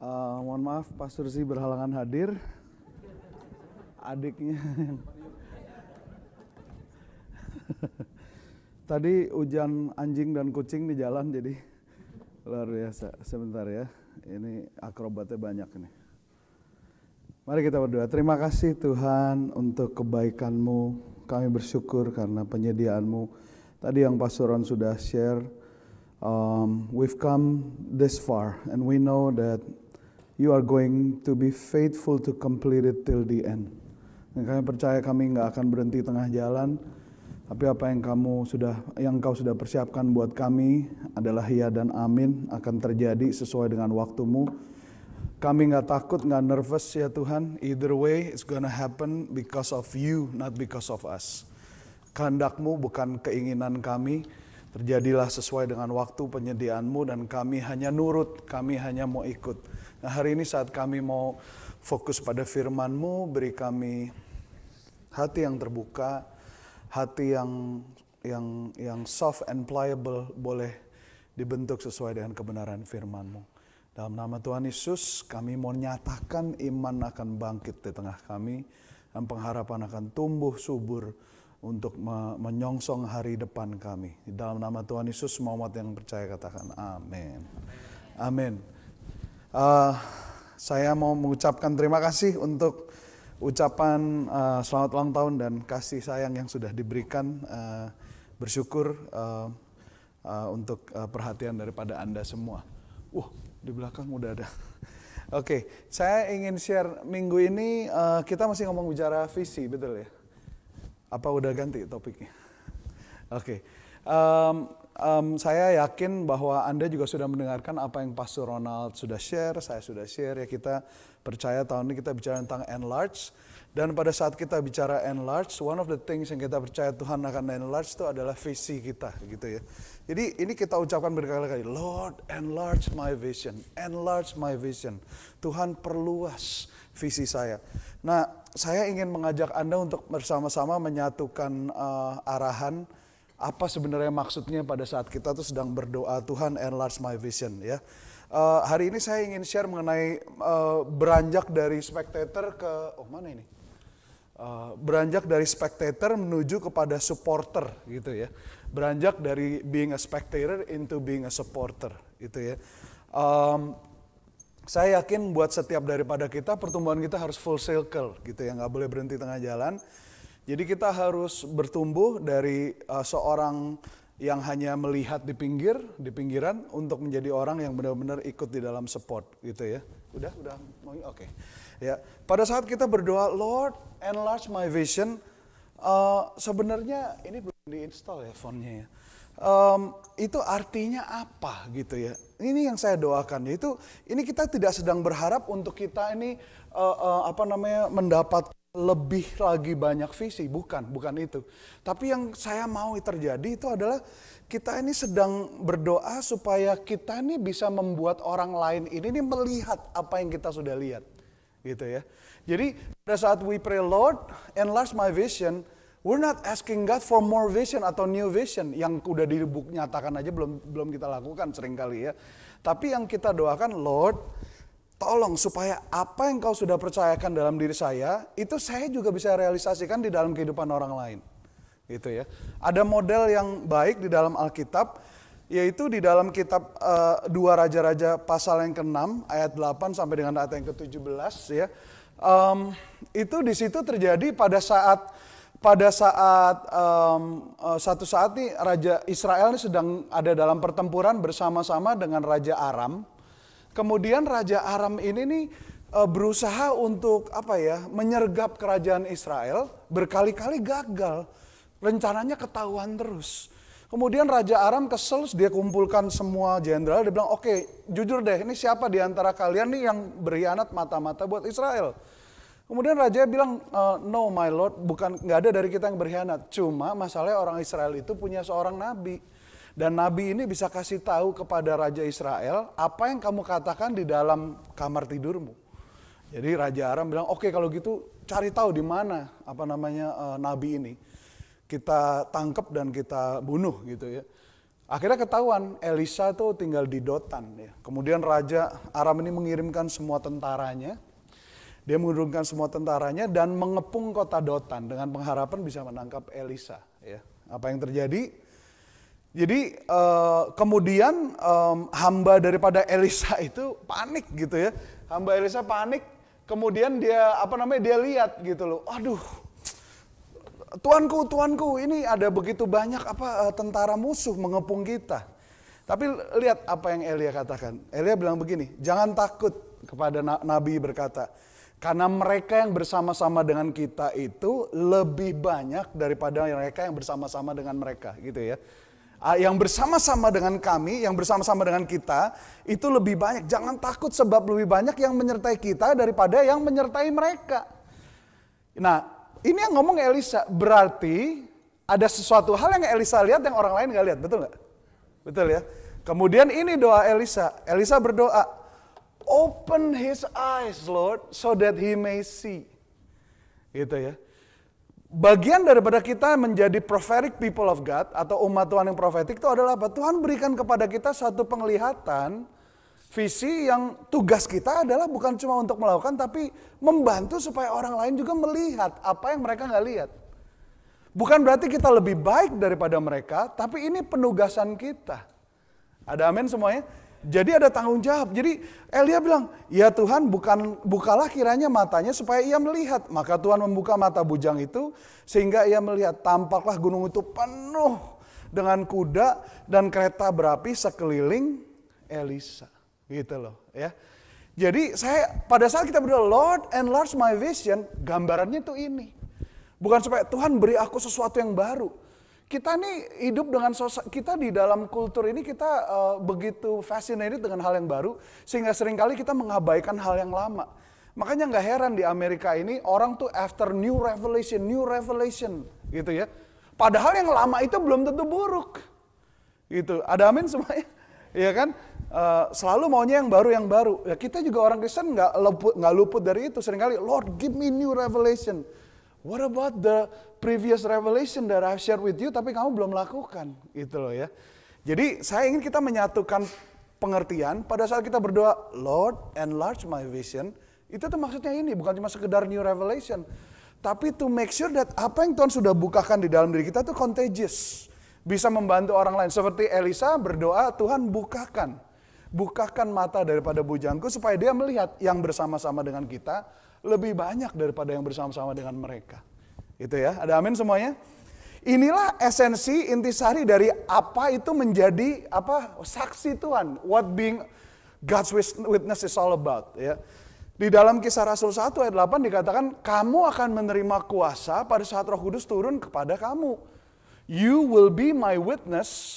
Uh, mohon maaf, Pak Sursi berhalangan hadir. Adiknya. Tadi hujan anjing dan kucing di jalan, jadi luar biasa. Sebentar ya, ini akrobatnya banyak nih. Mari kita berdoa. Terima kasih Tuhan untuk kebaikan-Mu. Kami bersyukur karena penyediaan-Mu. Tadi yang Pasuron sudah share, um, we've come this far and we know that you are going to be faithful to complete it till the end. Dan kami percaya kami nggak akan berhenti tengah jalan, tapi apa yang kamu sudah, yang kau sudah persiapkan buat kami adalah ya dan amin akan terjadi sesuai dengan waktumu. Kami nggak takut, nggak nervous ya Tuhan. Either way, it's gonna happen because of you, not because of us. Kandakmu bukan keinginan kami, terjadilah sesuai dengan waktu penyediaanmu dan kami hanya nurut, kami hanya mau ikut. Nah hari ini saat kami mau fokus pada firman-Mu, beri kami hati yang terbuka, hati yang yang yang soft and pliable boleh dibentuk sesuai dengan kebenaran firman-Mu. Dalam nama Tuhan Yesus, kami mau nyatakan iman akan bangkit di tengah kami dan pengharapan akan tumbuh subur untuk menyongsong hari depan kami. Di dalam nama Tuhan Yesus, umat yang percaya katakan amin. Amin. Uh, saya mau mengucapkan terima kasih untuk ucapan uh, selamat ulang tahun dan kasih sayang yang sudah diberikan. Uh, bersyukur uh, uh, untuk uh, perhatian daripada Anda semua. Wah, uh, di belakang udah ada. Oke, okay, saya ingin share minggu ini uh, kita masih ngomong bicara visi, betul ya? Apa udah ganti topiknya? Oke. Okay. Um, um, saya yakin bahwa Anda juga sudah mendengarkan apa yang Pastor Ronald sudah share, saya sudah share. Ya kita percaya tahun ini kita bicara tentang enlarge. Dan pada saat kita bicara enlarge, one of the things yang kita percaya Tuhan akan enlarge itu adalah visi kita gitu ya. Jadi ini kita ucapkan berkali-kali, Lord enlarge my vision, enlarge my vision. Tuhan perluas visi saya. Nah, saya ingin mengajak Anda untuk bersama-sama menyatukan uh, arahan apa sebenarnya maksudnya pada saat kita tuh sedang berdoa Tuhan enlarge my vision ya. Uh, hari ini saya ingin share mengenai uh, beranjak dari spectator ke oh mana ini? Uh, beranjak dari spectator menuju kepada supporter gitu ya. Beranjak dari being a spectator into being a supporter gitu ya. Um, saya yakin buat setiap daripada kita pertumbuhan kita harus full circle gitu ya nggak boleh berhenti tengah jalan jadi kita harus bertumbuh dari uh, seorang yang hanya melihat di pinggir, di pinggiran untuk menjadi orang yang benar-benar ikut di dalam support gitu ya. Udah, udah oke. Okay. Ya. Pada saat kita berdoa, Lord, enlarge my vision. Uh, sebenarnya ini belum diinstal ya fontnya ya. Um, itu artinya apa gitu ya? Ini yang saya doakan yaitu ini kita tidak sedang berharap untuk kita ini uh, uh, apa namanya mendapat lebih lagi banyak visi, bukan, bukan itu. Tapi yang saya mau terjadi itu adalah kita ini sedang berdoa supaya kita ini bisa membuat orang lain ini nih melihat apa yang kita sudah lihat. Gitu ya. Jadi pada saat we pray Lord enlarge my vision, we're not asking God for more vision atau new vision yang udah dinyatakan aja belum belum kita lakukan sering kali ya. Tapi yang kita doakan Lord Tolong supaya apa yang kau sudah percayakan dalam diri saya, itu saya juga bisa realisasikan di dalam kehidupan orang lain. Gitu ya. Ada model yang baik di dalam Alkitab, yaitu di dalam kitab uh, dua raja-raja pasal yang ke-6 ayat 8 sampai dengan ayat yang ke-17 ya. Um, itu di situ terjadi pada saat pada saat um, satu saat nih raja Israel ini sedang ada dalam pertempuran bersama-sama dengan raja Aram Kemudian Raja Aram ini nih eh, berusaha untuk apa ya menyergap kerajaan Israel berkali-kali gagal rencananya ketahuan terus kemudian Raja Aram kesel dia kumpulkan semua jenderal dia bilang oke okay, jujur deh ini siapa di antara kalian nih yang berkhianat mata-mata buat Israel kemudian Raja bilang eh, no my lord bukan nggak ada dari kita yang berkhianat cuma masalahnya orang Israel itu punya seorang nabi dan nabi ini bisa kasih tahu kepada raja Israel apa yang kamu katakan di dalam kamar tidurmu. Jadi raja Aram bilang, "Oke, okay, kalau gitu cari tahu di mana apa namanya uh, nabi ini. Kita tangkap dan kita bunuh gitu ya." Akhirnya ketahuan Elisa itu tinggal di Dotan ya. Kemudian raja Aram ini mengirimkan semua tentaranya. Dia mengurungkan semua tentaranya dan mengepung kota Dotan dengan pengharapan bisa menangkap Elisa ya. Apa yang terjadi? Jadi uh, kemudian um, hamba daripada Elisa itu panik gitu ya. Hamba Elisa panik, kemudian dia apa namanya dia lihat gitu loh. Aduh. Tuanku, tuanku, ini ada begitu banyak apa eh, tentara musuh mengepung kita. Tapi lihat apa yang Elia katakan. Elia bilang begini, jangan takut kepada nabi berkata, karena mereka yang bersama-sama dengan kita itu lebih banyak daripada mereka yang bersama-sama dengan mereka gitu ya. Ah, yang bersama-sama dengan kami, yang bersama-sama dengan kita, itu lebih banyak. Jangan takut sebab lebih banyak yang menyertai kita daripada yang menyertai mereka. Nah, ini yang ngomong Elisa, berarti ada sesuatu hal yang Elisa lihat yang orang lain nggak lihat, betul nggak? Betul ya? Kemudian ini doa Elisa, Elisa berdoa, Open his eyes Lord so that he may see. Gitu ya bagian daripada kita menjadi prophetic people of God atau umat Tuhan yang profetik itu adalah apa? Tuhan berikan kepada kita satu penglihatan, visi yang tugas kita adalah bukan cuma untuk melakukan tapi membantu supaya orang lain juga melihat apa yang mereka nggak lihat. Bukan berarti kita lebih baik daripada mereka, tapi ini penugasan kita. Ada amin semuanya? Jadi ada tanggung jawab. Jadi Elia bilang, "Ya Tuhan, bukan bukalah kiranya matanya supaya ia melihat." Maka Tuhan membuka mata bujang itu sehingga ia melihat. Tampaklah gunung itu penuh dengan kuda dan kereta berapi sekeliling Elisa. Gitu loh, ya. Jadi saya pada saat kita berdoa, "Lord, enlarge my vision," gambarannya itu ini. Bukan supaya Tuhan beri aku sesuatu yang baru kita nih hidup dengan sosok kita di dalam kultur ini kita uh, begitu fascinated dengan hal yang baru sehingga seringkali kita mengabaikan hal yang lama. Makanya nggak heran di Amerika ini orang tuh after new revelation, new revelation gitu ya. Padahal yang lama itu belum tentu buruk. Gitu. Ada amin semuanya. Iya kan? Uh, selalu maunya yang baru yang baru. Ya kita juga orang Kristen nggak luput nggak luput dari itu. Seringkali Lord give me new revelation. What about the previous revelation that I've shared with you tapi kamu belum lakukan? Gitu loh ya. Jadi saya ingin kita menyatukan pengertian pada saat kita berdoa, Lord enlarge my vision. Itu tuh maksudnya ini, bukan cuma sekedar new revelation. Tapi to make sure that apa yang Tuhan sudah bukakan di dalam diri kita tuh contagious. Bisa membantu orang lain. Seperti Elisa berdoa, Tuhan bukakan. Bukakan mata daripada bujangku supaya dia melihat yang bersama-sama dengan kita lebih banyak daripada yang bersama-sama dengan mereka. gitu ya, ada amin semuanya? Inilah esensi intisari dari apa itu menjadi apa saksi Tuhan. What being God's witness is all about. Ya. Di dalam kisah Rasul 1 ayat 8 dikatakan, kamu akan menerima kuasa pada saat roh kudus turun kepada kamu. You will be my witness.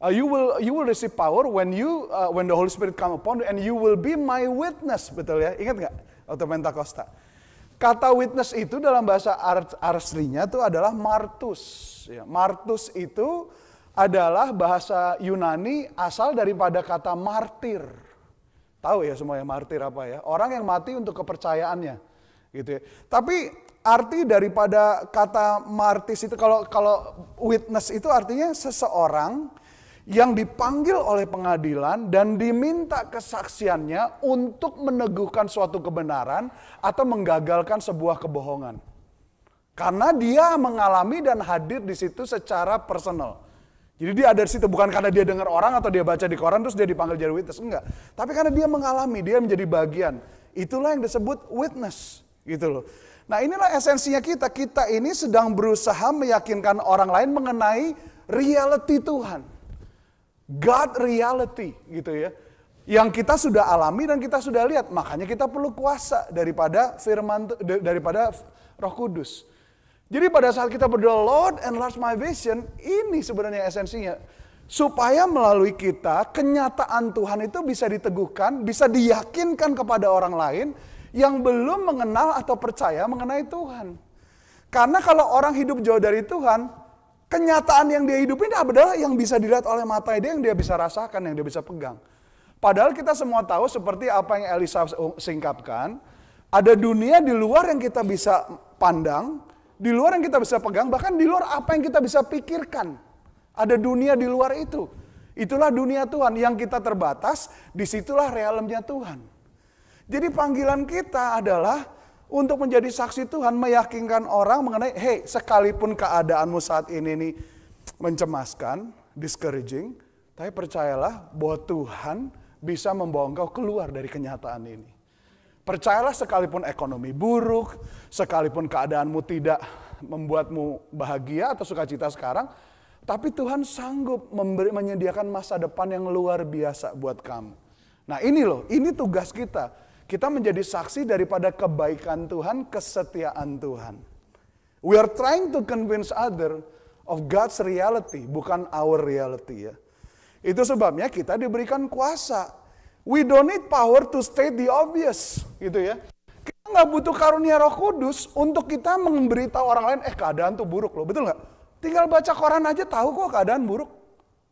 Uh, you will you will receive power when you uh, when the Holy Spirit come upon you and you will be my witness betul ya ingat nggak atau Pentakosta. Kata witness itu dalam bahasa arslinya itu adalah martus. Ya, martus itu adalah bahasa Yunani asal daripada kata martir. Tahu ya semua semuanya martir apa ya? Orang yang mati untuk kepercayaannya. Gitu ya. Tapi arti daripada kata martis itu kalau kalau witness itu artinya seseorang yang dipanggil oleh pengadilan dan diminta kesaksiannya untuk meneguhkan suatu kebenaran atau menggagalkan sebuah kebohongan. Karena dia mengalami dan hadir di situ secara personal. Jadi dia ada di situ bukan karena dia dengar orang atau dia baca di koran terus dia dipanggil jadi witness enggak, tapi karena dia mengalami, dia menjadi bagian. Itulah yang disebut witness gitu loh. Nah, inilah esensinya kita. Kita ini sedang berusaha meyakinkan orang lain mengenai reality Tuhan. God reality gitu ya. Yang kita sudah alami dan kita sudah lihat, makanya kita perlu kuasa daripada firman daripada Roh Kudus. Jadi pada saat kita berdoa Lord enlarge my vision, ini sebenarnya esensinya. Supaya melalui kita kenyataan Tuhan itu bisa diteguhkan, bisa diyakinkan kepada orang lain yang belum mengenal atau percaya mengenai Tuhan. Karena kalau orang hidup jauh dari Tuhan, Kenyataan yang dia hidupin adalah yang bisa dilihat oleh mata dia, yang dia bisa rasakan, yang dia bisa pegang. Padahal kita semua tahu seperti apa yang Elisa singkapkan, ada dunia di luar yang kita bisa pandang, di luar yang kita bisa pegang, bahkan di luar apa yang kita bisa pikirkan. Ada dunia di luar itu. Itulah dunia Tuhan yang kita terbatas, disitulah realemnya Tuhan. Jadi panggilan kita adalah untuk menjadi saksi Tuhan meyakinkan orang mengenai, hei sekalipun keadaanmu saat ini nih mencemaskan, discouraging, tapi percayalah bahwa Tuhan bisa membawa engkau keluar dari kenyataan ini. Percayalah sekalipun ekonomi buruk, sekalipun keadaanmu tidak membuatmu bahagia atau sukacita sekarang, tapi Tuhan sanggup memberi, menyediakan masa depan yang luar biasa buat kamu. Nah ini loh, ini tugas kita kita menjadi saksi daripada kebaikan Tuhan, kesetiaan Tuhan. We are trying to convince other of God's reality, bukan our reality ya. Itu sebabnya kita diberikan kuasa. We don't need power to state the obvious, gitu ya. Kita nggak butuh karunia Roh Kudus untuk kita memberitahu orang lain, eh keadaan tuh buruk loh, betul nggak? Tinggal baca koran aja tahu kok keadaan buruk,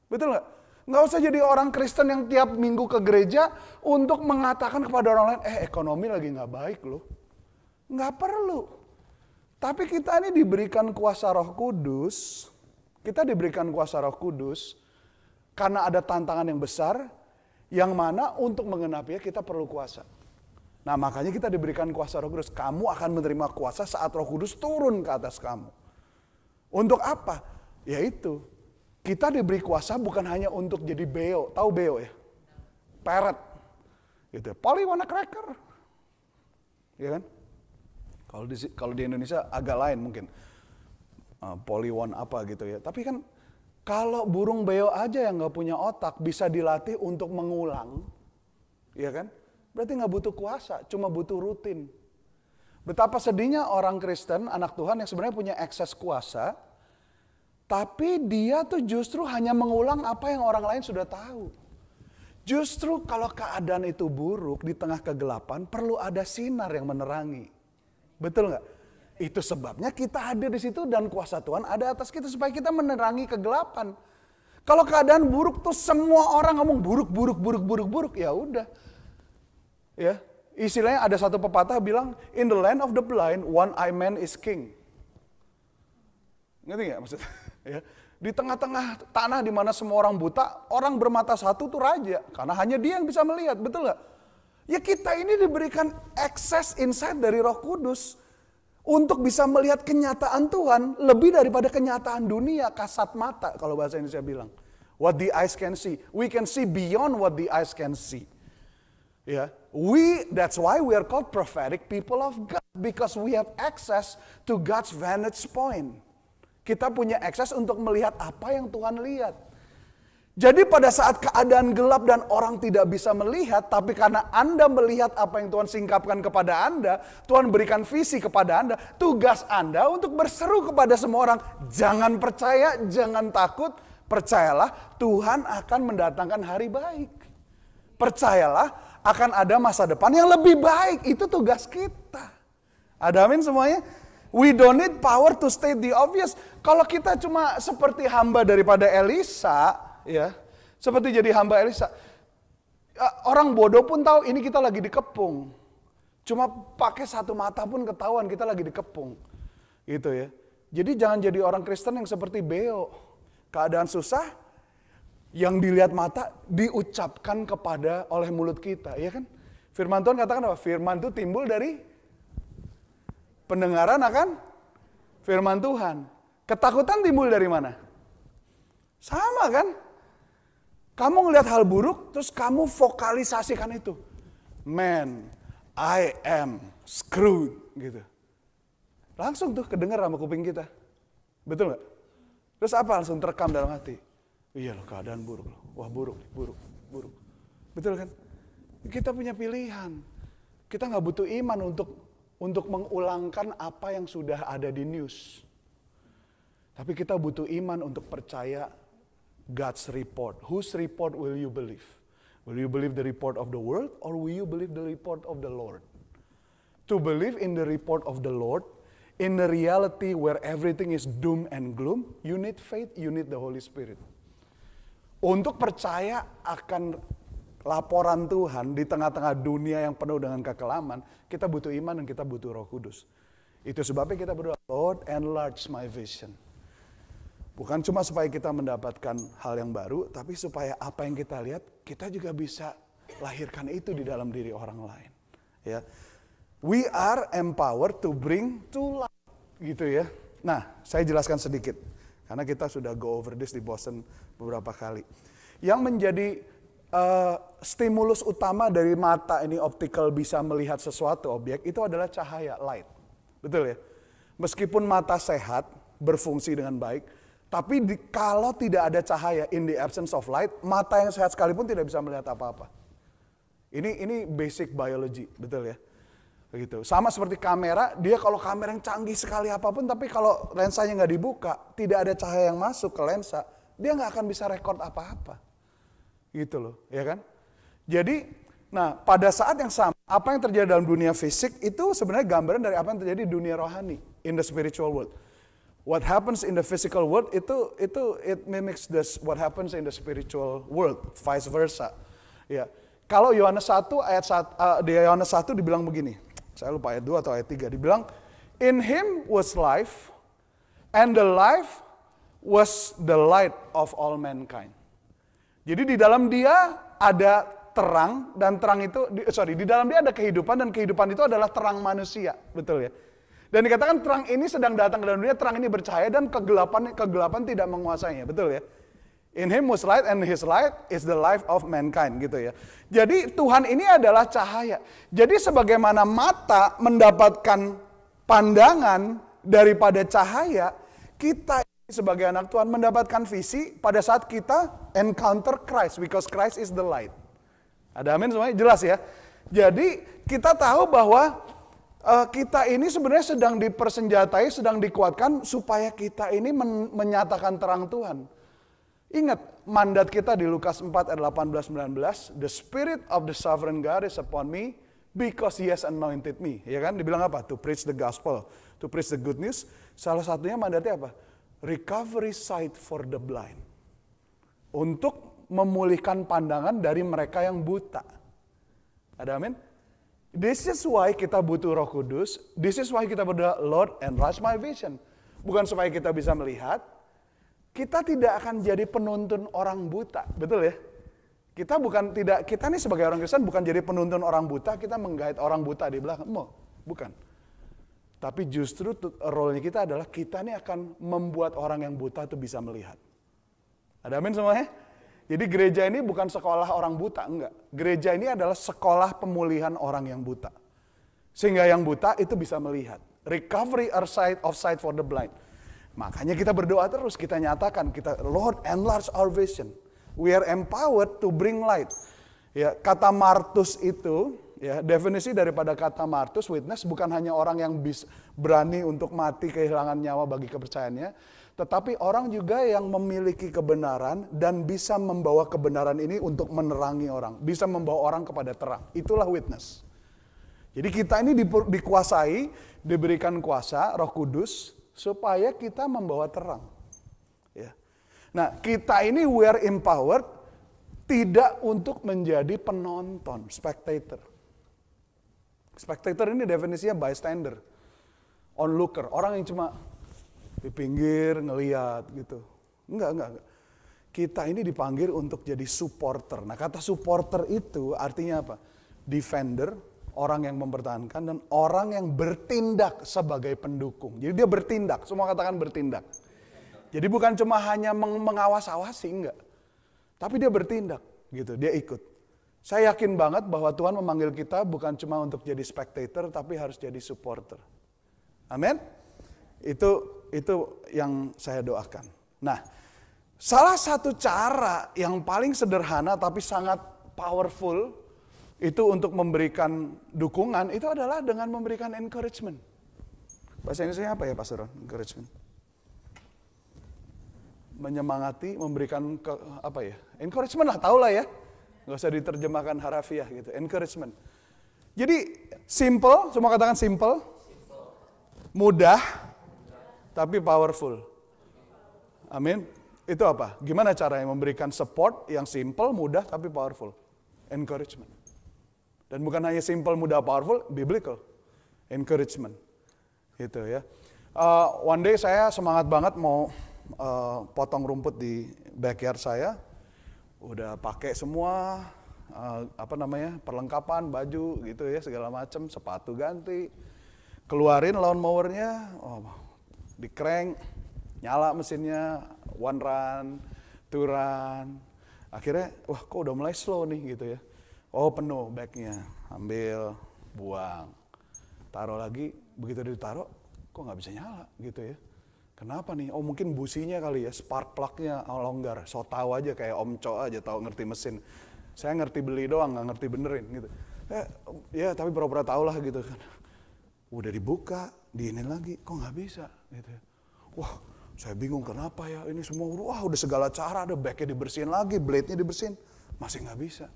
betul nggak? Nggak usah jadi orang Kristen yang tiap minggu ke gereja untuk mengatakan kepada orang lain, eh ekonomi lagi nggak baik loh. Nggak perlu. Tapi kita ini diberikan kuasa roh kudus, kita diberikan kuasa roh kudus karena ada tantangan yang besar, yang mana untuk mengenapinya kita perlu kuasa. Nah makanya kita diberikan kuasa roh kudus. Kamu akan menerima kuasa saat roh kudus turun ke atas kamu. Untuk apa? Yaitu kita diberi kuasa bukan hanya untuk jadi beo, tahu beo ya? Parrot. Gitu. Ya. Polly wanna cracker. Iya kan? Kalau di kalau di Indonesia agak lain mungkin. Uh, one apa gitu ya. Tapi kan kalau burung beo aja yang nggak punya otak bisa dilatih untuk mengulang, ya kan? Berarti nggak butuh kuasa, cuma butuh rutin. Betapa sedihnya orang Kristen, anak Tuhan yang sebenarnya punya ekses kuasa, tapi dia tuh justru hanya mengulang apa yang orang lain sudah tahu. Justru kalau keadaan itu buruk di tengah kegelapan perlu ada sinar yang menerangi. Betul nggak? Itu sebabnya kita hadir di situ dan kuasa Tuhan ada atas kita supaya kita menerangi kegelapan. Kalau keadaan buruk tuh semua orang ngomong buruk, buruk, buruk, buruk, buruk. Ya udah. Ya, istilahnya ada satu pepatah bilang, in the land of the blind, one eye man is king. Ngerti nggak maksudnya? Ya. Di tengah-tengah tanah di mana semua orang buta, orang bermata satu tuh raja. Karena hanya dia yang bisa melihat, betul nggak? Ya kita ini diberikan akses insight dari roh kudus untuk bisa melihat kenyataan Tuhan lebih daripada kenyataan dunia kasat mata kalau bahasa Indonesia bilang. What the eyes can see, we can see beyond what the eyes can see. Ya, yeah. we that's why we are called prophetic people of God because we have access to God's vantage point. Kita punya akses untuk melihat apa yang Tuhan lihat. Jadi pada saat keadaan gelap dan orang tidak bisa melihat, tapi karena Anda melihat apa yang Tuhan singkapkan kepada Anda, Tuhan berikan visi kepada Anda, tugas Anda untuk berseru kepada semua orang, jangan percaya, jangan takut, percayalah Tuhan akan mendatangkan hari baik. Percayalah akan ada masa depan yang lebih baik, itu tugas kita. Ada amin semuanya? We don't need power to state the obvious. Kalau kita cuma seperti hamba daripada Elisa, ya, seperti jadi hamba Elisa, ya, orang bodoh pun tahu ini kita lagi dikepung. Cuma pakai satu mata pun ketahuan kita lagi dikepung. Gitu ya. Jadi jangan jadi orang Kristen yang seperti Beo. Keadaan susah, yang dilihat mata diucapkan kepada oleh mulut kita, ya kan? Firman Tuhan katakan apa? Firman itu timbul dari pendengaran akan firman Tuhan. Ketakutan timbul dari mana? Sama kan? Kamu ngelihat hal buruk, terus kamu vokalisasikan itu. Man, I am screwed. Gitu. Langsung tuh kedengar sama kuping kita. Betul nggak? Terus apa langsung terekam dalam hati? Iya loh keadaan buruk loh. Wah buruk, buruk, buruk. Betul kan? Kita punya pilihan. Kita nggak butuh iman untuk untuk mengulangkan apa yang sudah ada di news. Tapi kita butuh iman untuk percaya God's report. Whose report will you believe? Will you believe the report of the world or will you believe the report of the Lord? To believe in the report of the Lord, in the reality where everything is doom and gloom, you need faith, you need the Holy Spirit. Untuk percaya akan laporan Tuhan di tengah-tengah dunia yang penuh dengan kekelaman, kita butuh iman dan kita butuh Roh Kudus. Itu sebabnya kita berdoa, Lord enlarge my vision. Bukan cuma supaya kita mendapatkan hal yang baru, tapi supaya apa yang kita lihat, kita juga bisa lahirkan itu di dalam diri orang lain. Ya. We are empowered to bring to life. Gitu ya. Nah, saya jelaskan sedikit. Karena kita sudah go over this di Boston beberapa kali. Yang menjadi uh, stimulus utama dari mata ini optical bisa melihat sesuatu objek itu adalah cahaya light. Betul ya? Meskipun mata sehat, berfungsi dengan baik, tapi di, kalau tidak ada cahaya in the absence of light, mata yang sehat sekalipun tidak bisa melihat apa-apa. Ini ini basic biology, betul ya? Begitu. Sama seperti kamera, dia kalau kamera yang canggih sekali apapun, tapi kalau lensanya nggak dibuka, tidak ada cahaya yang masuk ke lensa, dia nggak akan bisa record apa-apa. Gitu loh, ya kan? Jadi, nah pada saat yang sama, apa yang terjadi dalam dunia fisik itu sebenarnya gambaran dari apa yang terjadi di dunia rohani, in the spiritual world. What happens in the physical world itu itu it mimics this what happens in the spiritual world, vice versa. Ya. Kalau Yohanes 1 ayat 1 uh, eh, di Yohanes 1 dibilang begini. Saya lupa ayat 2 atau ayat 3 dibilang in him was life and the life was the light of all mankind. Jadi di dalam dia ada terang dan terang itu eh, sorry di dalam dia ada kehidupan dan kehidupan itu adalah terang manusia betul ya. Dan dikatakan terang ini sedang datang ke dalam dunia, terang ini bercahaya dan kegelapan kegelapan tidak menguasainya, betul ya? In him was light and his light is the life of mankind gitu ya. Jadi Tuhan ini adalah cahaya. Jadi sebagaimana mata mendapatkan pandangan daripada cahaya, kita sebagai anak Tuhan mendapatkan visi pada saat kita encounter Christ because Christ is the light. Ada amin semuanya jelas ya. Jadi kita tahu bahwa uh, kita ini sebenarnya sedang dipersenjatai, sedang dikuatkan supaya kita ini men menyatakan terang Tuhan. Ingat mandat kita di Lukas 4 ayat 18 19, the spirit of the sovereign God is upon me because he has anointed me. Ya kan? Dibilang apa? To preach the gospel, to preach the good news. Salah satunya mandatnya apa? recovery sight for the blind. Untuk memulihkan pandangan dari mereka yang buta. Ada amin? This is why kita butuh roh kudus. This is why kita berdoa, Lord enlarge my vision. Bukan supaya kita bisa melihat. Kita tidak akan jadi penuntun orang buta. Betul ya? Kita bukan tidak kita nih sebagai orang Kristen bukan jadi penuntun orang buta, kita menggait orang buta di belakang. mau? bukan. Tapi justru role-nya kita adalah kita ini akan membuat orang yang buta itu bisa melihat. Ada amin semuanya? Jadi gereja ini bukan sekolah orang buta, enggak. Gereja ini adalah sekolah pemulihan orang yang buta. Sehingga yang buta itu bisa melihat. Recovery or sight of sight for the blind. Makanya kita berdoa terus, kita nyatakan, kita Lord enlarge our vision. We are empowered to bring light. Ya, kata Martus itu Ya, definisi daripada kata martus witness bukan hanya orang yang bis, berani untuk mati kehilangan nyawa bagi kepercayaannya, tetapi orang juga yang memiliki kebenaran dan bisa membawa kebenaran ini untuk menerangi orang, bisa membawa orang kepada terang. Itulah witness. Jadi kita ini dikuasai, diberikan kuasa Roh Kudus supaya kita membawa terang. Ya. Nah, kita ini we are empowered tidak untuk menjadi penonton, spectator. Spectator ini definisinya bystander, onlooker, orang yang cuma di pinggir ngeliat gitu. Enggak, enggak, enggak. Kita ini dipanggil untuk jadi supporter. Nah kata supporter itu artinya apa? Defender, orang yang mempertahankan, dan orang yang bertindak sebagai pendukung. Jadi dia bertindak, semua katakan bertindak. Jadi bukan cuma hanya mengawas awasi enggak. Tapi dia bertindak, gitu, dia ikut. Saya yakin banget bahwa Tuhan memanggil kita bukan cuma untuk jadi spectator tapi harus jadi supporter. Amin. Itu itu yang saya doakan. Nah, salah satu cara yang paling sederhana tapi sangat powerful itu untuk memberikan dukungan itu adalah dengan memberikan encouragement. Bahasa Indonesia apa ya Pak Suron? Encouragement. Menyemangati, memberikan ke, apa ya? Encouragement lah, tahulah ya Nggak usah diterjemahkan harafiah gitu. Encouragement. Jadi simple, semua katakan simple. Mudah, tapi powerful. Amin. Itu apa? Gimana caranya memberikan support yang simple, mudah, tapi powerful. Encouragement. Dan bukan hanya simple, mudah, powerful, biblical. Encouragement. Gitu ya. Uh, one day saya semangat banget mau uh, potong rumput di backyard saya udah pakai semua uh, apa namanya perlengkapan baju gitu ya segala macam sepatu ganti keluarin lawn mowernya oh, di crank nyala mesinnya one run two run akhirnya wah kok udah mulai slow nih gitu ya oh penuh backnya ambil buang taruh lagi begitu ditaruh kok nggak bisa nyala gitu ya Kenapa nih? Oh mungkin businya kali ya, spark plugnya oh, longgar. So tahu aja kayak Om Co aja tahu ngerti mesin. Saya ngerti beli doang, nggak ngerti benerin gitu. Eh, ya tapi pura-pura tau lah gitu kan. Udah dibuka, diinin lagi, kok nggak bisa gitu. Ya. Wah, saya bingung kenapa ya ini semua wah udah segala cara ada backnya dibersihin lagi, blade-nya dibersihin, masih nggak bisa.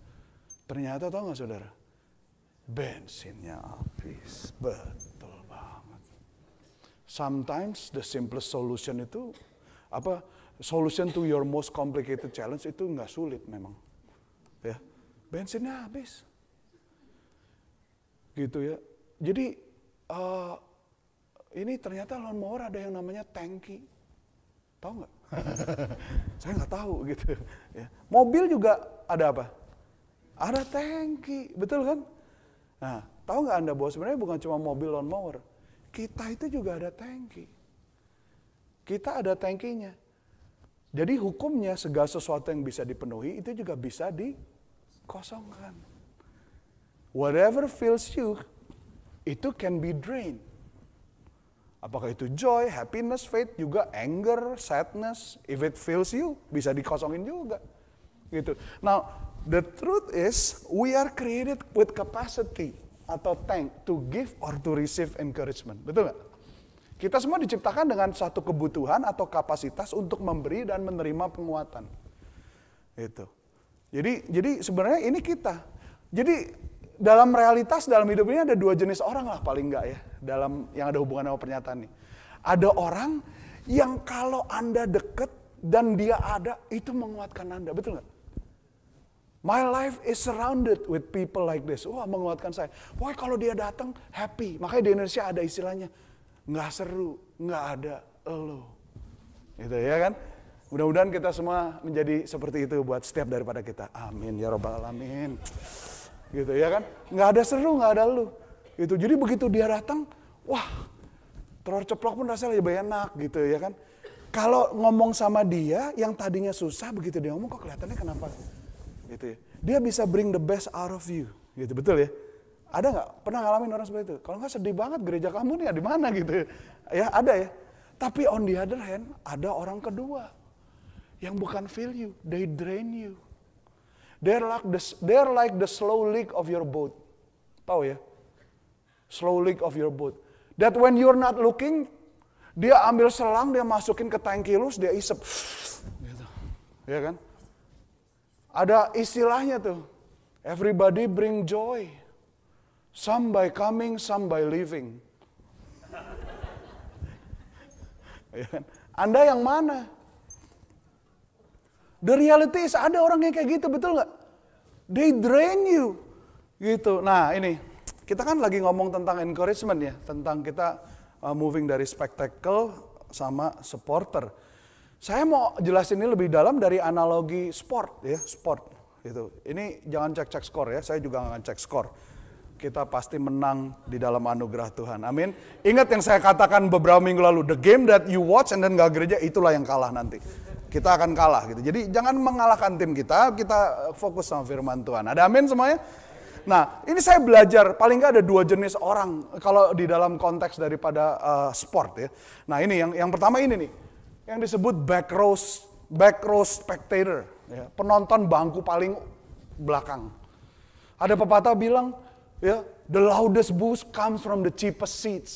Ternyata tau nggak saudara, bensinnya habis, betul. Sometimes the simplest solution itu apa? Solution to your most complicated challenge itu nggak sulit memang. Ya. Bensinnya habis. Gitu ya. Jadi uh, ini ternyata lawnmower ada yang namanya tanki Tahu nggak? Saya nggak tahu gitu. Ya. Mobil juga ada apa? Ada tanki betul kan? Nah, tahu nggak anda bahwa sebenarnya bukan cuma mobil lawnmower, kita itu juga ada tangki. Kita ada tangkinya. Jadi hukumnya segala sesuatu yang bisa dipenuhi itu juga bisa dikosongkan. Whatever fills you, itu can be drained. Apakah itu joy, happiness, faith, juga anger, sadness, if it fills you, bisa dikosongin juga. Gitu. Now, the truth is, we are created with capacity atau thank, to give or to receive encouragement. Betul nggak? Kita semua diciptakan dengan satu kebutuhan atau kapasitas untuk memberi dan menerima penguatan. Itu. Jadi jadi sebenarnya ini kita. Jadi dalam realitas dalam hidup ini ada dua jenis orang lah paling enggak ya dalam yang ada hubungan sama pernyataan ini Ada orang yang kalau Anda deket dan dia ada itu menguatkan Anda, betul nggak? My life is surrounded with people like this. Wah oh, menguatkan saya. Wah kalau dia datang happy. Makanya di Indonesia ada istilahnya. Nggak seru, nggak ada elu. Gitu ya kan? Mudah-mudahan kita semua menjadi seperti itu buat setiap daripada kita. Amin ya robbal alamin. Gitu ya kan? Nggak ada seru, nggak ada elu. Gitu. Jadi begitu dia datang, wah telur ceplok pun rasanya lebih enak gitu ya kan? Kalau ngomong sama dia yang tadinya susah begitu dia ngomong kok kelihatannya kenapa gitu ya. Dia bisa bring the best out of you, gitu betul ya. Ada nggak pernah ngalamin orang seperti itu? Kalau nggak sedih banget gereja kamu nih di mana gitu ya. ya ada ya. Tapi on the other hand ada orang kedua yang bukan fill you, they drain you. They're like the, they're like the slow leak of your boat. Tahu ya? Slow leak of your boat. That when you're not looking, dia ambil selang, dia masukin ke tangki lu dia isep. Gitu. Ya kan? Ada istilahnya tuh. Everybody bring joy. Some by coming, some by leaving. Ya kan? Anda yang mana? The reality is ada orang yang kayak gitu, betul nggak? They drain you. Gitu. Nah ini, kita kan lagi ngomong tentang encouragement ya. Tentang kita uh, moving dari spectacle sama supporter. Saya mau jelasin ini lebih dalam dari analogi sport ya, sport gitu. Ini jangan cek-cek skor ya, saya juga akan cek skor. Kita pasti menang di dalam anugerah Tuhan. Amin. Ingat yang saya katakan beberapa minggu lalu, the game that you watch and then gak gereja itulah yang kalah nanti. Kita akan kalah gitu. Jadi jangan mengalahkan tim kita, kita eh, fokus sama firman Tuhan. Ada amin semuanya? Nah, ini saya belajar paling nggak ada dua jenis orang kalau di dalam konteks daripada uh, sport ya. Nah, ini yang yang pertama ini nih yang disebut back row back row spectator, ya, penonton bangku paling belakang. Ada pepatah bilang, ya, the loudest boost comes from the cheapest seats.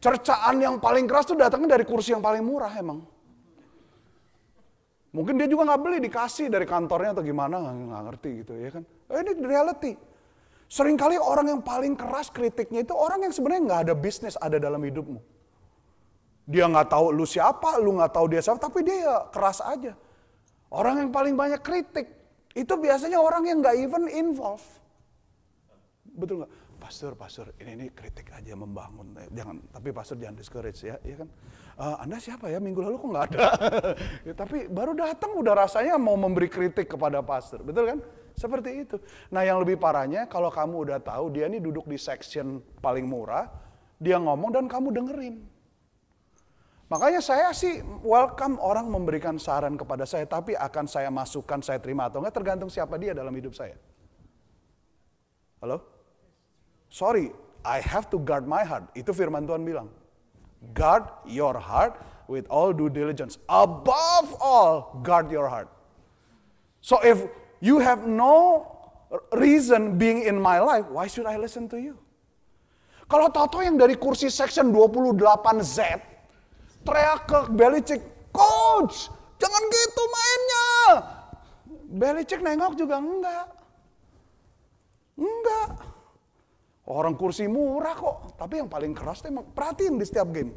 Cercaan yang paling keras tuh datangnya dari kursi yang paling murah emang. Mungkin dia juga nggak beli, dikasih dari kantornya atau gimana, nggak ngerti gitu ya kan. Eh, ini reality. Seringkali orang yang paling keras kritiknya itu orang yang sebenarnya nggak ada bisnis ada dalam hidupmu. Dia nggak tahu lu siapa, lu nggak tahu dia siapa, tapi dia keras aja. Orang yang paling banyak kritik itu biasanya orang yang nggak even involved Betul nggak? Pastor, pastor, ini, ini kritik aja membangun. Eh, jangan, tapi pastor jangan discourage ya, ya kan? Uh, anda siapa ya? Minggu lalu kok nggak ada. ya, tapi baru datang udah rasanya mau memberi kritik kepada pastor, betul kan? Seperti itu. Nah yang lebih parahnya kalau kamu udah tahu dia ini duduk di section paling murah, dia ngomong dan kamu dengerin. Makanya saya sih welcome orang memberikan saran kepada saya, tapi akan saya masukkan, saya terima atau enggak tergantung siapa dia dalam hidup saya. Halo? Sorry, I have to guard my heart. Itu firman Tuhan bilang. Guard your heart with all due diligence. Above all, guard your heart. So if you have no reason being in my life, why should I listen to you? Kalau Toto yang dari kursi section 28Z, teriak ke Belicik, coach jangan gitu mainnya. Belicik nengok juga enggak. Enggak. Orang kursi murah kok, tapi yang paling keras tuh emang perhatiin di setiap game.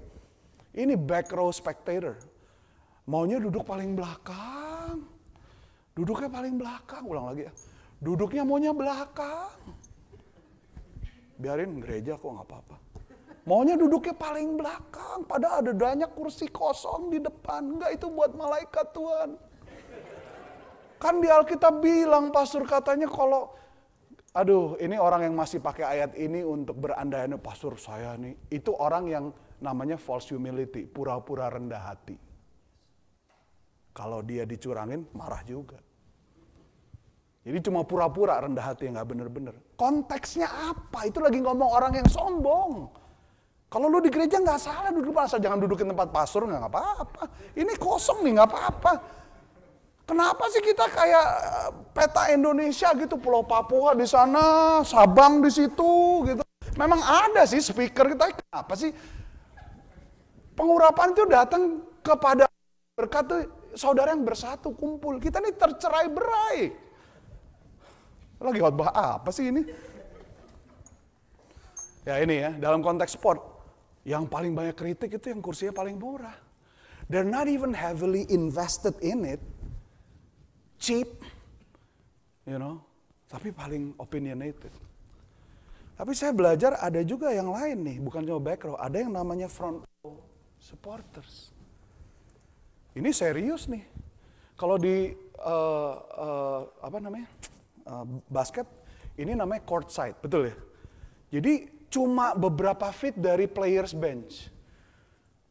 Ini back row spectator. Maunya duduk paling belakang. Duduknya paling belakang, ulang lagi ya. Duduknya maunya belakang. Biarin gereja kok nggak apa-apa. Maunya duduknya paling belakang, padahal ada banyak kursi kosong di depan. Enggak itu buat malaikat Tuhan. Kan di Alkitab bilang pastor katanya kalau aduh ini orang yang masih pakai ayat ini untuk berandai-andai pastor saya nih. Itu orang yang namanya false humility, pura-pura rendah hati. Kalau dia dicurangin marah juga. Jadi cuma pura-pura rendah hati yang nggak bener-bener. Konteksnya apa? Itu lagi ngomong orang yang sombong kalau lu di gereja nggak salah duduk pastor, jangan duduk di tempat pastor nggak apa-apa. Ini kosong nih nggak apa-apa. Kenapa sih kita kayak eh, peta Indonesia gitu, Pulau Papua di sana, Sabang di situ gitu. Memang ada sih speaker kita, kenapa sih? Pengurapan itu datang kepada berkat tuh saudara yang bersatu kumpul. Kita ini tercerai berai. Lagi khotbah apa sih ini? Ya ini ya, dalam konteks sport yang paling banyak kritik itu yang kursinya paling murah. They're not even heavily invested in it. Cheap, you know, tapi paling opinionated. Tapi saya belajar ada juga yang lain nih, bukan cuma back row, ada yang namanya front row supporters. Ini serius nih. Kalau di uh, uh, apa namanya uh, basket, ini namanya court side, betul ya? Jadi cuma beberapa feet dari players bench.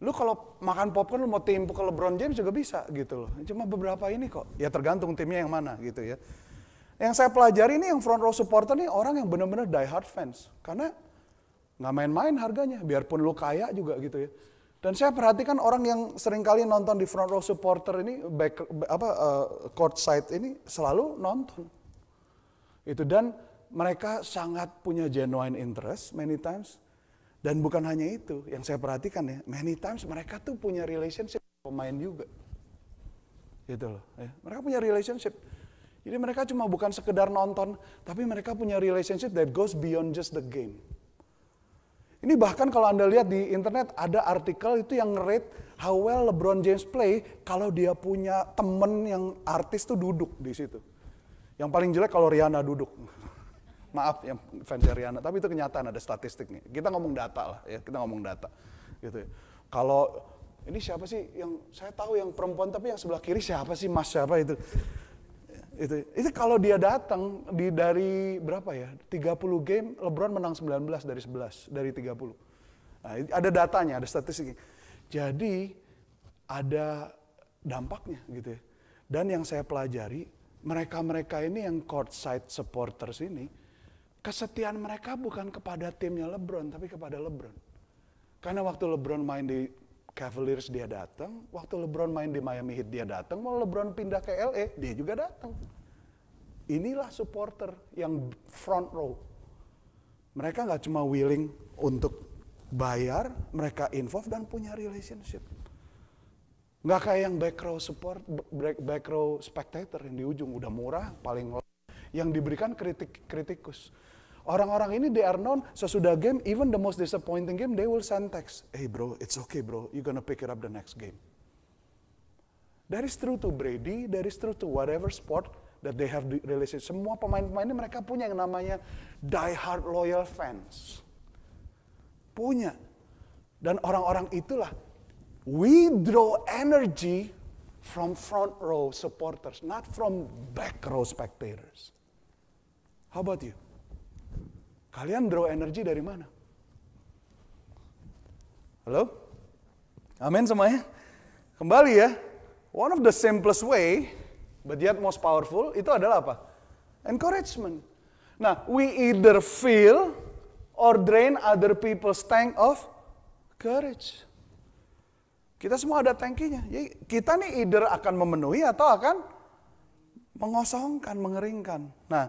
Lu kalau makan popcorn lu mau tim ke LeBron James juga bisa gitu loh. Cuma beberapa ini kok. Ya tergantung timnya yang mana gitu ya. Yang saya pelajari ini yang front row supporter nih orang yang benar-benar die hard fans. Karena nggak main-main harganya, biarpun lu kaya juga gitu ya. Dan saya perhatikan orang yang sering kali nonton di front row supporter ini back apa uh, court side ini selalu nonton. Itu dan mereka sangat punya genuine interest many times. Dan bukan hanya itu, yang saya perhatikan ya, many times mereka tuh punya relationship pemain juga. Gitu loh. Ya. Mereka punya relationship. Jadi mereka cuma bukan sekedar nonton, tapi mereka punya relationship that goes beyond just the game. Ini bahkan kalau Anda lihat di internet ada artikel itu yang rate how well LeBron James play kalau dia punya temen yang artis tuh duduk di situ. Yang paling jelek kalau Rihanna duduk maaf yang fans Ariana, tapi itu kenyataan ada statistiknya. Kita ngomong data lah ya, kita ngomong data. Gitu. Ya. Kalau ini siapa sih yang saya tahu yang perempuan tapi yang sebelah kiri siapa sih Mas siapa itu? Itu, itu kalau dia datang di dari berapa ya? 30 game LeBron menang 19 dari 11 dari 30. Nah, ada datanya, ada statistiknya. Jadi ada dampaknya gitu ya. Dan yang saya pelajari mereka-mereka ini yang courtside supporters ini Kesetiaan mereka bukan kepada timnya LeBron, tapi kepada LeBron. Karena waktu LeBron main di Cavaliers dia datang, waktu LeBron main di Miami Heat dia datang, mau LeBron pindah ke LA dia juga datang. Inilah supporter yang front row. Mereka nggak cuma willing untuk bayar, mereka involved dan punya relationship. Nggak kayak yang back row support, back row spectator yang di ujung udah murah, paling yang diberikan kritik kritikus. Orang-orang ini they are known sesudah game, even the most disappointing game, they will send text. Hey bro, it's okay bro, you're gonna pick it up the next game. That is true to Brady, that is true to whatever sport that they have relationship. Semua pemain-pemain ini mereka punya yang namanya die hard loyal fans. Punya. Dan orang-orang itulah we draw energy from front row supporters, not from back row spectators. How about you? Kalian draw energi dari mana? Halo? Amin semuanya? Kembali ya. One of the simplest way, but yet most powerful, itu adalah apa? Encouragement. Nah, we either feel or drain other people's tank of courage. Kita semua ada tankinya. Jadi ya, kita nih either akan memenuhi atau akan mengosongkan, mengeringkan. Nah,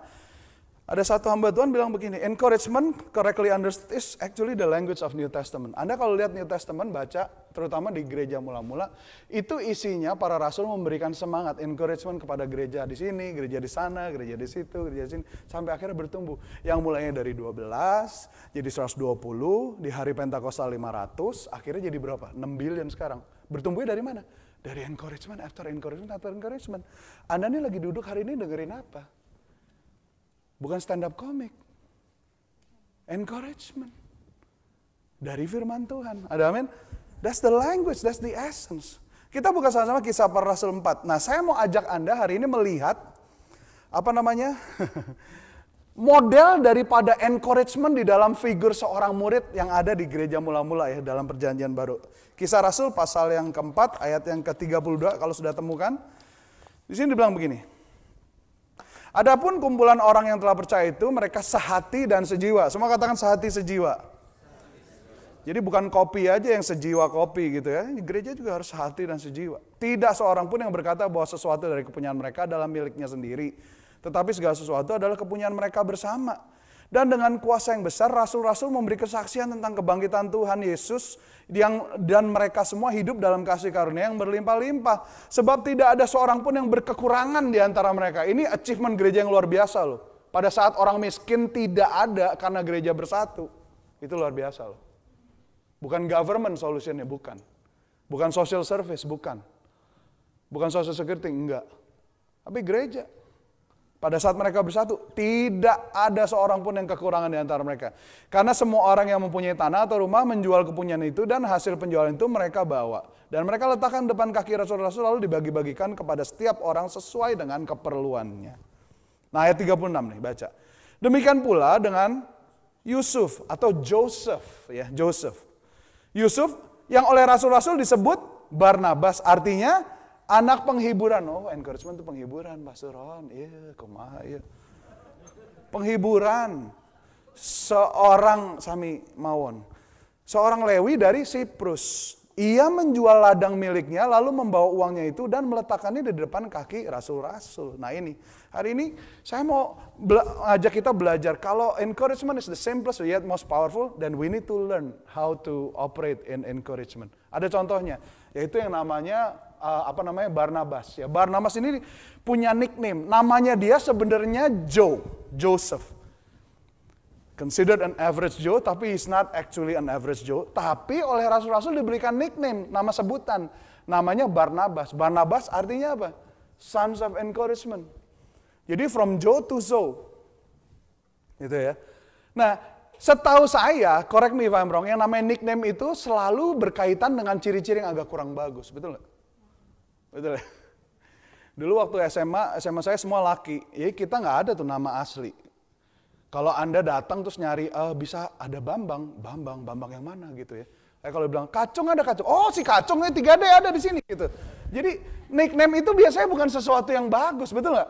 ada satu hamba Tuhan bilang begini, encouragement correctly understood is actually the language of New Testament. Anda kalau lihat New Testament baca, terutama di gereja mula-mula, itu isinya para rasul memberikan semangat, encouragement kepada gereja di sini, gereja di sana, gereja di situ, gereja di sini, sampai akhirnya bertumbuh. Yang mulainya dari 12, jadi 120, di hari Pentakosta 500, akhirnya jadi berapa? 6 billion sekarang. Bertumbuhnya dari mana? Dari encouragement, after encouragement, after encouragement. Anda ini lagi duduk hari ini dengerin apa? Bukan stand up comic. Encouragement. Dari firman Tuhan. Ada amin? That's the language, that's the essence. Kita buka sama-sama kisah para rasul 4. Nah saya mau ajak Anda hari ini melihat, apa namanya? model daripada encouragement di dalam figur seorang murid yang ada di gereja mula-mula ya dalam perjanjian baru. Kisah Rasul pasal yang keempat ayat yang ke-32 kalau sudah temukan. Di sini dibilang begini. Adapun kumpulan orang yang telah percaya itu mereka sehati dan sejiwa. Semua katakan sehati sejiwa. Jadi bukan kopi aja yang sejiwa kopi gitu ya. Gereja juga harus sehati dan sejiwa. Tidak seorang pun yang berkata bahwa sesuatu dari kepunyaan mereka adalah miliknya sendiri. Tetapi segala sesuatu adalah kepunyaan mereka bersama. Dan dengan kuasa yang besar, rasul-rasul memberi kesaksian tentang kebangkitan Tuhan Yesus yang dan mereka semua hidup dalam kasih karunia yang berlimpah-limpah. Sebab tidak ada seorang pun yang berkekurangan di antara mereka. Ini achievement gereja yang luar biasa loh. Pada saat orang miskin tidak ada karena gereja bersatu. Itu luar biasa loh. Bukan government solutionnya, bukan. Bukan social service, bukan. Bukan social security, enggak. Tapi gereja. Pada saat mereka bersatu, tidak ada seorang pun yang kekurangan di antara mereka. Karena semua orang yang mempunyai tanah atau rumah menjual kepunyaan itu dan hasil penjualan itu mereka bawa. Dan mereka letakkan depan kaki Rasul-Rasul lalu dibagi-bagikan kepada setiap orang sesuai dengan keperluannya. Nah ayat 36 nih baca. Demikian pula dengan Yusuf atau Joseph ya Joseph. Yusuf yang oleh Rasul-Rasul disebut Barnabas artinya Anak penghiburan, oh encouragement itu penghiburan, Pastor iya, kumaha, iya. Penghiburan, seorang sami mawon, seorang Lewi dari Siprus. Ia menjual ladang miliknya lalu membawa uangnya itu dan meletakkannya di depan kaki rasul-rasul. Nah ini, hari ini saya mau ajak kita belajar kalau encouragement is the simplest yet most powerful, then we need to learn how to operate in encouragement. Ada contohnya, yaitu yang namanya uh, apa namanya Barnabas ya. Barnabas ini punya nickname. Namanya dia sebenarnya Joe, Joseph. Considered an average Joe, tapi he's not actually an average Joe. Tapi oleh rasul-rasul diberikan nickname, nama sebutan. Namanya Barnabas. Barnabas artinya apa? Sons of encouragement. Jadi from Joe to Zoe. Gitu ya. Nah, setahu saya, correct me if I'm wrong, yang namanya nickname itu selalu berkaitan dengan ciri-ciri yang agak kurang bagus, betul nggak? Betul Dulu waktu SMA, SMA saya semua laki. Jadi kita nggak ada tuh nama asli. Kalau Anda datang terus nyari, e, bisa ada Bambang, Bambang, Bambang yang mana gitu ya. Eh, kalau bilang, kacung ada kacung. Oh si kacung ini 3D ada di sini gitu. Jadi nickname itu biasanya bukan sesuatu yang bagus, betul nggak?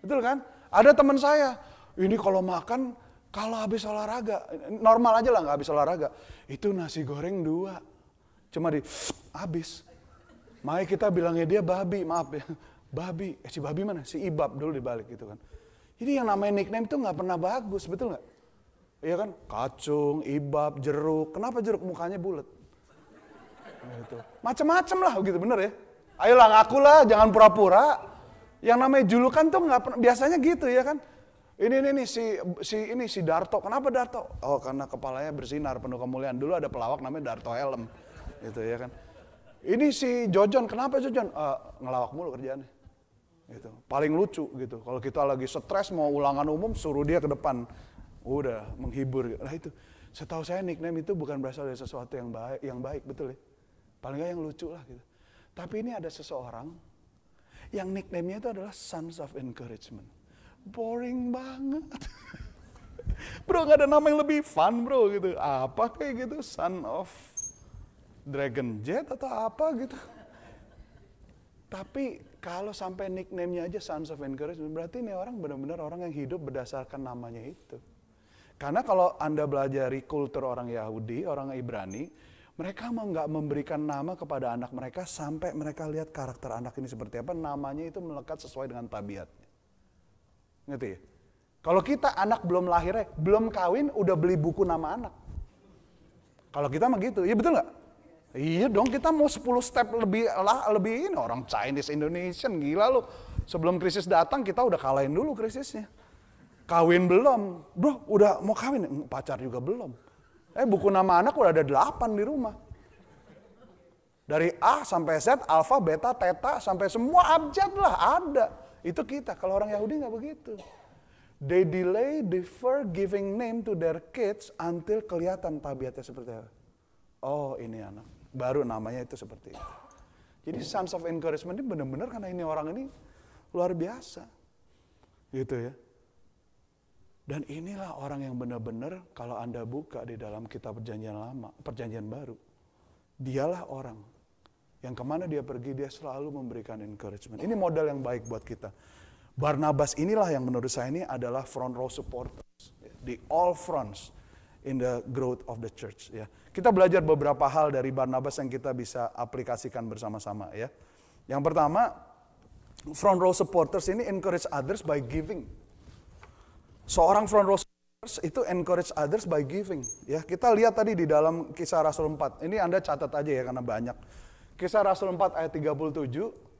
Betul kan? Ada teman saya, ini kalau makan, kalau habis olahraga, normal aja lah nggak habis olahraga. Itu nasi goreng dua, cuma di habis. Makanya kita bilangnya dia babi, maaf ya. Babi, eh si babi mana? Si Ibab dulu dibalik gitu kan. Jadi yang namanya nickname itu nggak pernah bagus, betul nggak? Iya kan? Kacung, Ibab, jeruk. Kenapa jeruk mukanya bulat? Gitu. Macem-macem lah gitu bener ya. Ayolah ngaku lah, jangan pura-pura. Yang namanya julukan tuh nggak pernah, biasanya gitu ya kan. Ini ini nih si si ini si Darto. Kenapa Darto? Oh karena kepalanya bersinar penuh kemuliaan. Dulu ada pelawak namanya Darto Helm. Gitu ya kan ini si Jojon kenapa Jojon uh, ngelawak mulu kerjaannya gitu paling lucu gitu kalau kita lagi stres mau ulangan umum suruh dia ke depan udah menghibur gitu. lah itu setahu saya nickname itu bukan berasal dari sesuatu yang baik yang baik betul ya paling nggak yang lucu lah gitu tapi ini ada seseorang yang nickname-nya itu adalah Sons of Encouragement boring banget bro gak ada nama yang lebih fun bro gitu apa kayak gitu Son of Dragon Jet atau apa gitu. Tapi kalau sampai nicknamenya aja Sons of Encouragement, berarti ini orang benar-benar orang yang hidup berdasarkan namanya itu. Karena kalau Anda belajar kultur orang Yahudi, orang Ibrani, mereka mau nggak memberikan nama kepada anak mereka sampai mereka lihat karakter anak ini seperti apa, namanya itu melekat sesuai dengan tabiatnya. Ngerti ya? Kalau kita anak belum lahir, belum kawin, udah beli buku nama anak. Kalau kita mah gitu, ya betul nggak? Iya dong, kita mau 10 step lebih lah lebih ini orang Chinese Indonesian gila lu. Sebelum krisis datang kita udah kalahin dulu krisisnya. Kawin belum, bro udah mau kawin pacar juga belum. Eh buku nama anak udah ada 8 di rumah. Dari A sampai Z, alfa, beta, teta, sampai semua abjad lah ada. Itu kita, kalau orang Yahudi nggak begitu. They delay, defer giving name to their kids until kelihatan tabiatnya seperti apa. Oh ini anak Baru namanya itu seperti itu. Jadi sense of encouragement ini benar-benar karena ini orang ini luar biasa. Gitu ya. Dan inilah orang yang benar-benar kalau Anda buka di dalam kitab perjanjian lama, perjanjian baru. Dialah orang yang kemana dia pergi dia selalu memberikan encouragement. Ini modal yang baik buat kita. Barnabas inilah yang menurut saya ini adalah front row supporters. Di all fronts in the growth of the church ya. Kita belajar beberapa hal dari Barnabas yang kita bisa aplikasikan bersama-sama ya. Yang pertama, front row supporters ini encourage others by giving. Seorang front row supporters itu encourage others by giving ya. Kita lihat tadi di dalam kisah Rasul 4. Ini Anda catat aja ya karena banyak. Kisah Rasul 4 ayat 37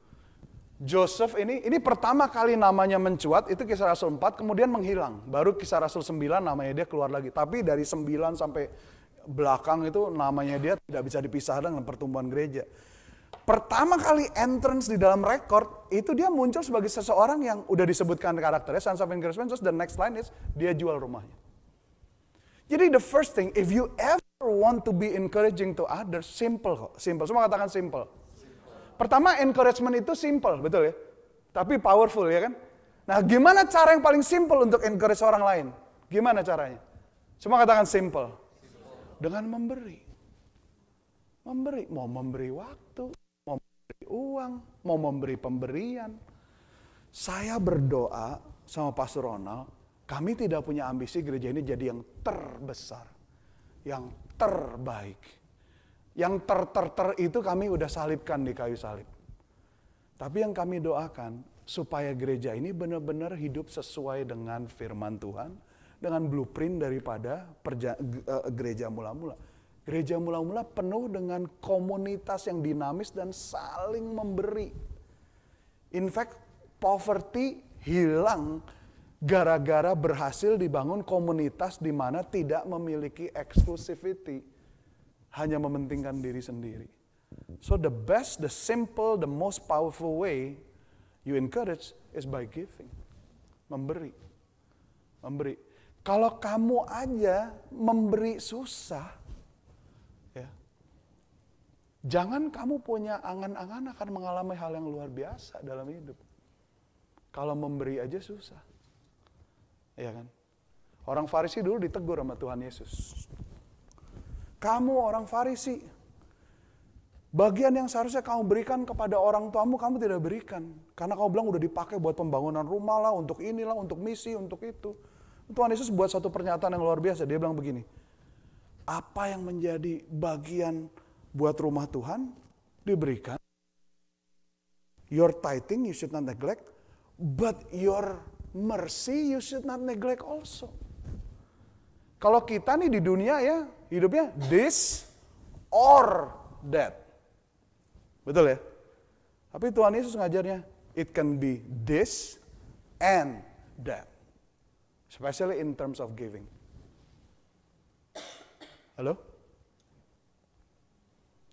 Joseph ini, ini pertama kali namanya mencuat, itu kisah Rasul 4, kemudian menghilang. Baru kisah Rasul 9 namanya dia keluar lagi. Tapi dari 9 sampai belakang itu namanya dia tidak bisa dipisah dengan pertumbuhan gereja. Pertama kali entrance di dalam rekor, itu dia muncul sebagai seseorang yang udah disebutkan karakternya, Sons of Encouragement, terus the next line is, dia jual rumahnya. Jadi the first thing, if you ever want to be encouraging to others, simple kok, simple. Semua katakan simple. Pertama encouragement itu simple, betul ya? Tapi powerful ya kan? Nah, gimana cara yang paling simple untuk encourage orang lain? Gimana caranya? Cuma katakan simple. Dengan memberi. Memberi, mau memberi waktu, mau memberi uang, mau memberi pemberian. Saya berdoa sama Pastor Ronald, kami tidak punya ambisi gereja ini jadi yang terbesar, yang terbaik. Yang ter-ter-ter itu kami udah salibkan di kayu salib. Tapi yang kami doakan supaya gereja ini benar-benar hidup sesuai dengan firman Tuhan, dengan blueprint daripada perja, eh, gereja mula-mula. Gereja mula-mula penuh dengan komunitas yang dinamis dan saling memberi. In fact, poverty hilang gara-gara berhasil dibangun komunitas di mana tidak memiliki exclusivity hanya mementingkan diri sendiri. So the best, the simple, the most powerful way you encourage is by giving. Memberi. Memberi. Kalau kamu aja memberi susah, ya, jangan kamu punya angan-angan akan mengalami hal yang luar biasa dalam hidup. Kalau memberi aja susah. Ya kan? Orang Farisi dulu ditegur sama Tuhan Yesus. Kamu orang Farisi. Bagian yang seharusnya kamu berikan kepada orang tuamu, kamu tidak berikan. Karena kamu bilang udah dipakai buat pembangunan rumah lah, untuk inilah, untuk misi, untuk itu. Tuhan Yesus buat satu pernyataan yang luar biasa. Dia bilang begini, apa yang menjadi bagian buat rumah Tuhan diberikan. Your tithing you should not neglect, but your mercy you should not neglect also. Kalau kita nih di dunia ya, hidupnya this or that. Betul ya? Tapi Tuhan Yesus ngajarnya, it can be this and that. Especially in terms of giving. Halo?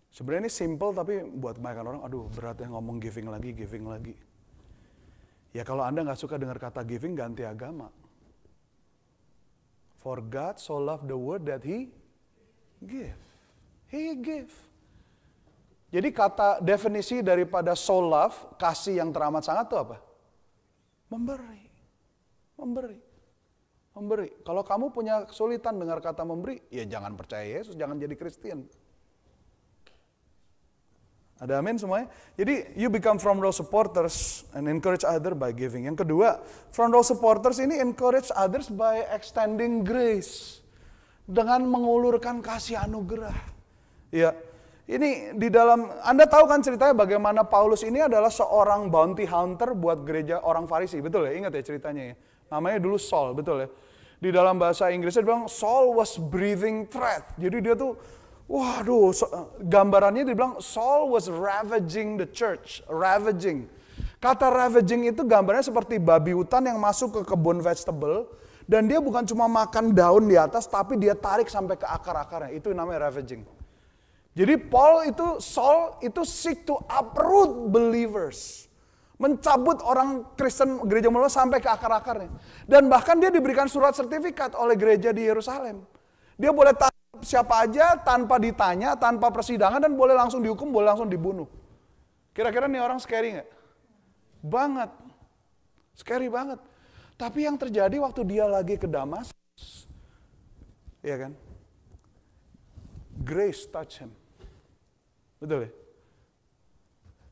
Sebenarnya ini simple tapi buat kebanyakan orang, aduh berat ya ngomong giving lagi, giving lagi. Ya kalau Anda nggak suka dengar kata giving, ganti agama. For God so loved the world that he gave. He gave. Jadi kata definisi daripada so love, kasih yang teramat sangat itu apa? Memberi. Memberi. Memberi. Kalau kamu punya kesulitan dengar kata memberi, ya jangan percaya Yesus, jangan jadi Kristen. Ada amin semuanya? Jadi you become from row supporters and encourage other by giving. Yang kedua, from row supporters ini encourage others by extending grace. Dengan mengulurkan kasih anugerah. Ya. Ini di dalam Anda tahu kan ceritanya bagaimana Paulus ini adalah seorang bounty hunter buat gereja orang Farisi, betul ya? Ingat ya ceritanya ya. Namanya dulu Saul, betul ya? Di dalam bahasa Inggrisnya dia bilang Saul was breathing threat. Jadi dia tuh Waduh, so, gambarannya dibilang Saul was ravaging the church, ravaging. Kata ravaging itu gambarnya seperti babi hutan yang masuk ke kebun vegetable dan dia bukan cuma makan daun di atas tapi dia tarik sampai ke akar-akarnya. Itu namanya ravaging. Jadi Paul itu Saul itu seek to uproot believers. Mencabut orang Kristen gereja Mula sampai ke akar-akarnya. Dan bahkan dia diberikan surat sertifikat oleh gereja di Yerusalem. Dia boleh tarik siapa aja tanpa ditanya, tanpa persidangan dan boleh langsung dihukum, boleh langsung dibunuh. Kira-kira nih orang scary nggak? Banget. Scary banget. Tapi yang terjadi waktu dia lagi ke Damaskus, ya kan? Grace touch him. Betul ya?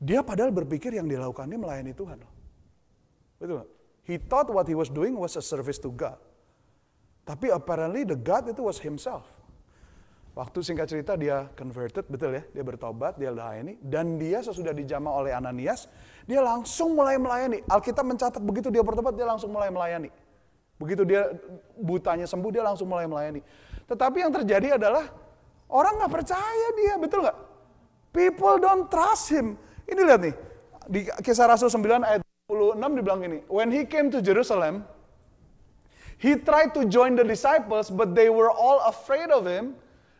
Dia padahal berpikir yang dilakukan dilakukannya melayani Tuhan. Betul gak? He thought what he was doing was a service to God. Tapi apparently the God itu was himself. Waktu singkat cerita dia converted, betul ya, dia bertobat, dia melayani. Dan dia sesudah dijama oleh Ananias, dia langsung mulai melayani. Alkitab mencatat begitu dia bertobat, dia langsung mulai melayani. Begitu dia butanya sembuh, dia langsung mulai melayani. Tetapi yang terjadi adalah orang nggak percaya dia, betul nggak? People don't trust him. Ini lihat nih, di kisah Rasul 9 ayat 26 dibilang ini, When he came to Jerusalem, he tried to join the disciples, but they were all afraid of him,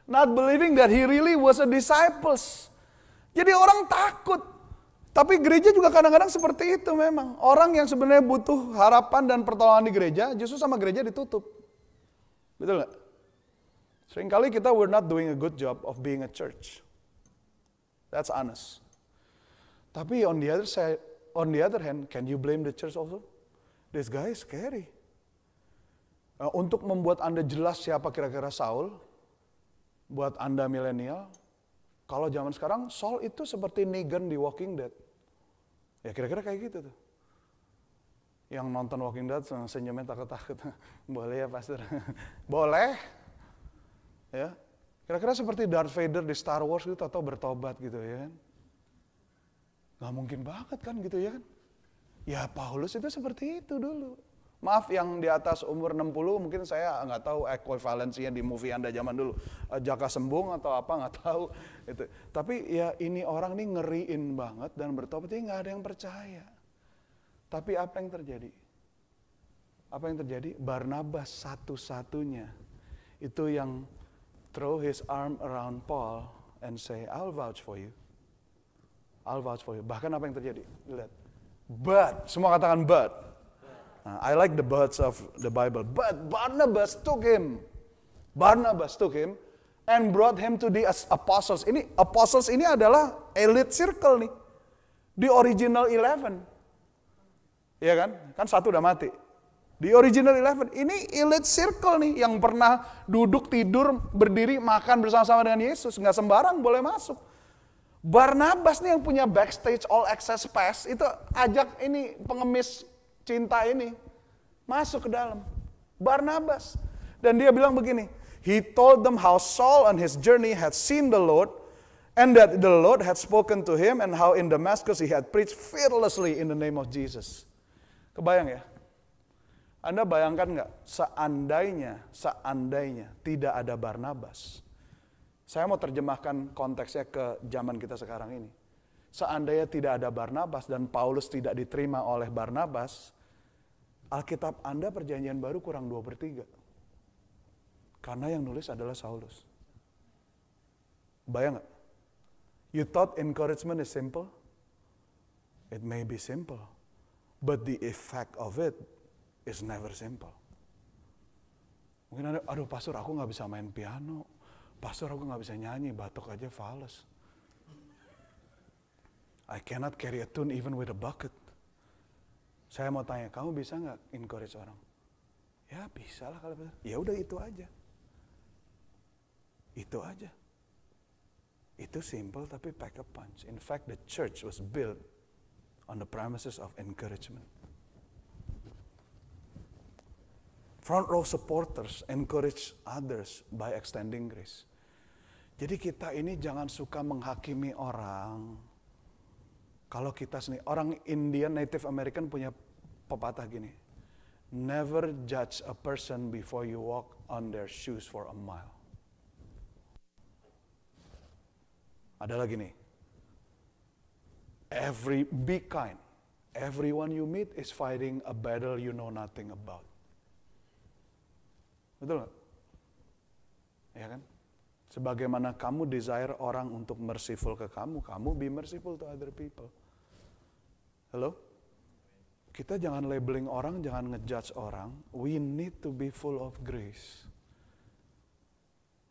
Not believing that he really was a disciples. Jadi orang takut. Tapi gereja juga kadang-kadang seperti itu memang. Orang yang sebenarnya butuh harapan dan pertolongan di gereja, justru sama gereja ditutup. Betul nggak? Seringkali kita we're not doing a good job of being a church. That's honest. Tapi on the other side, on the other hand, can you blame the church also? This guy is scary. Uh, untuk membuat Anda jelas siapa kira-kira Saul, buat Anda milenial, kalau zaman sekarang Saul itu seperti Negan di Walking Dead. Ya kira-kira kayak gitu tuh. Yang nonton Walking Dead senyumnya takut-takut. Boleh ya pastor? Boleh. Ya. Kira-kira seperti Darth Vader di Star Wars gitu atau bertobat gitu ya kan. Gak mungkin banget kan gitu ya kan. Ya Paulus itu seperti itu dulu. Maaf yang di atas umur 60 mungkin saya nggak tahu ekuivalensinya di movie Anda zaman dulu. Eh, Jaka Sembung atau apa nggak tahu. Itu. Tapi ya ini orang nih ngeriin banget dan bertobat ini nggak ada yang percaya. Tapi apa yang terjadi? Apa yang terjadi? Barnabas satu-satunya itu yang throw his arm around Paul and say, I'll vouch for you. I'll vouch for you. Bahkan apa yang terjadi? Lihat. But, semua katakan but Uh, I like the birds of the Bible. But Barnabas took him. Barnabas took him and brought him to the apostles. Ini apostles ini adalah elite circle nih. Di original eleven. Iya kan? Kan satu udah mati. Di original eleven. Ini elite circle nih yang pernah duduk, tidur, berdiri, makan bersama-sama dengan Yesus. Nggak sembarang boleh masuk. Barnabas nih yang punya backstage all access pass itu ajak ini pengemis cinta ini masuk ke dalam Barnabas. Dan dia bilang begini, he told them how Saul on his journey had seen the Lord and that the Lord had spoken to him and how in Damascus he had preached fearlessly in the name of Jesus. Kebayang ya? Anda bayangkan nggak seandainya, seandainya tidak ada Barnabas. Saya mau terjemahkan konteksnya ke zaman kita sekarang ini. Seandainya tidak ada Barnabas dan Paulus tidak diterima oleh Barnabas, Alkitab Anda perjanjian baru kurang dua per tiga. Karena yang nulis adalah Saulus. Bayang gak? You thought encouragement is simple? It may be simple. But the effect of it is never simple. Mungkin ada, aduh pastor aku gak bisa main piano. Pastor aku gak bisa nyanyi, batuk aja fales. I cannot carry a tune even with a bucket. Saya mau tanya, kamu bisa nggak encourage orang? Ya bisa lah kalau bisa. Ya udah itu aja. Itu aja. Itu simple tapi pack a punch. In fact, the church was built on the premises of encouragement. Front row supporters encourage others by extending grace. Jadi kita ini jangan suka menghakimi orang, kalau kita sendiri, orang Indian Native American punya pepatah gini. Never judge a person before you walk on their shoes for a mile. Ada lagi nih. Every be kind. Everyone you meet is fighting a battle you know nothing about. Betul gak? Ya kan? Sebagaimana kamu desire orang untuk merciful ke kamu, kamu be merciful to other people. Halo? Kita jangan labeling orang, jangan ngejudge orang. We need to be full of grace.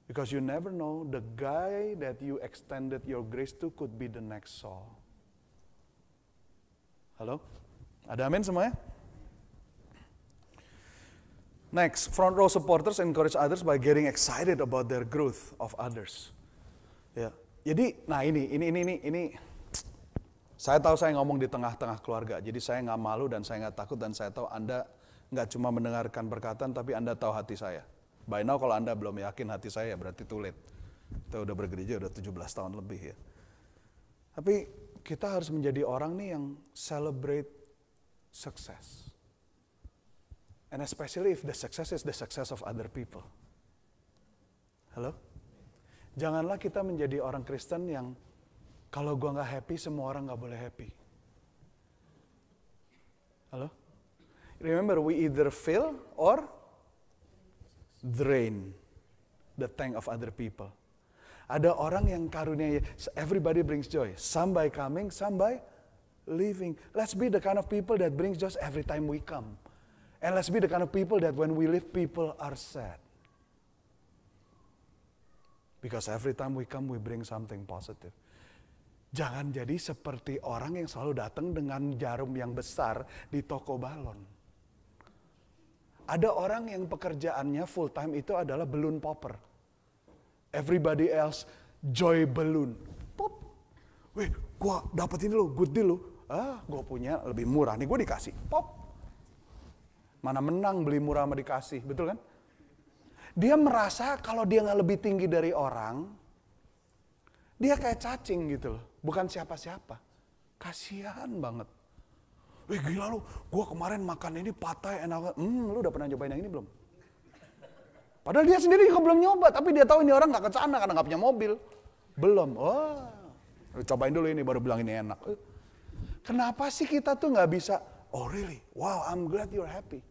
Because you never know, the guy that you extended your grace to could be the next Saul. Halo? Ada amin semuanya? Next, front row supporters encourage others by getting excited about their growth of others. Ya. Jadi, nah ini, ini, ini, ini, ini saya tahu saya ngomong di tengah-tengah keluarga, jadi saya nggak malu dan saya nggak takut dan saya tahu Anda nggak cuma mendengarkan perkataan tapi Anda tahu hati saya. By now kalau Anda belum yakin hati saya ya berarti tulit. Kita udah bergereja udah 17 tahun lebih ya. Tapi kita harus menjadi orang nih yang celebrate success. And especially if the success is the success of other people. Halo? Janganlah kita menjadi orang Kristen yang kalau gue nggak happy, semua orang nggak boleh happy. Halo? Remember, we either fill or drain the tank of other people. Ada orang yang karunia, everybody brings joy. Some by coming, some by leaving. Let's be the kind of people that brings joy every time we come. And let's be the kind of people that when we leave, people are sad. Because every time we come, we bring something positive. Jangan jadi seperti orang yang selalu datang dengan jarum yang besar di toko balon. Ada orang yang pekerjaannya full time itu adalah balloon popper. Everybody else joy balloon. Pop. Wih, gua dapat ini lo, good deal lo. Ah, gua punya lebih murah nih, gua dikasih. Pop. Mana menang beli murah sama dikasih, betul kan? Dia merasa kalau dia nggak lebih tinggi dari orang, dia kayak cacing gitu loh. Bukan siapa-siapa. Kasihan banget. Eh gila lu, gue kemarin makan ini patai enak. Hmm, lu udah pernah nyobain yang ini belum? Padahal dia sendiri juga belum nyoba, tapi dia tahu ini orang gak ke karena gak punya mobil. Belum. Oh, lu cobain dulu ini baru bilang ini enak. Eh, kenapa sih kita tuh gak bisa? Oh really? Wow, I'm glad you're happy.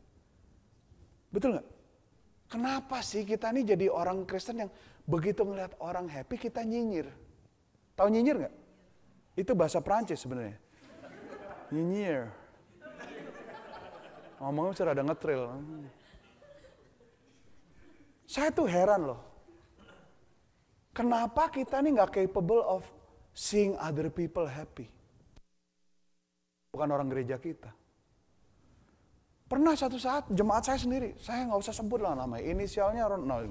Betul gak? Kenapa sih kita ini jadi orang Kristen yang begitu ngeliat orang happy kita nyinyir? Tahu nyinyir gak? Itu bahasa Perancis sebenarnya. Nyinyir. Ngomongnya sudah ada ngetril. Saya tuh heran loh. Kenapa kita nih nggak capable of seeing other people happy? Bukan orang gereja kita. Pernah satu saat jemaat saya sendiri, saya nggak usah sebut lah namanya, inisialnya Ron, no,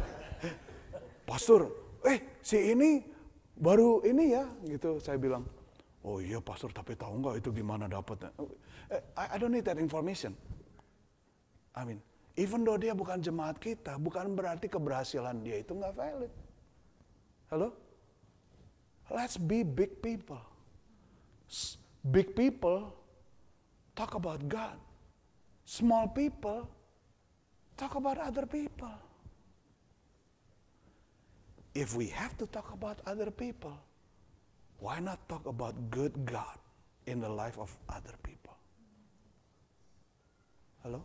Pastor, eh si ini baru ini ya gitu saya bilang oh iya pastor tapi tahu nggak itu gimana dapatnya eh, I, don't need that information I mean even though dia bukan jemaat kita bukan berarti keberhasilan dia itu nggak valid halo let's be big people big people talk about God small people talk about other people if we have to talk about other people, why not talk about good God in the life of other people? Hello?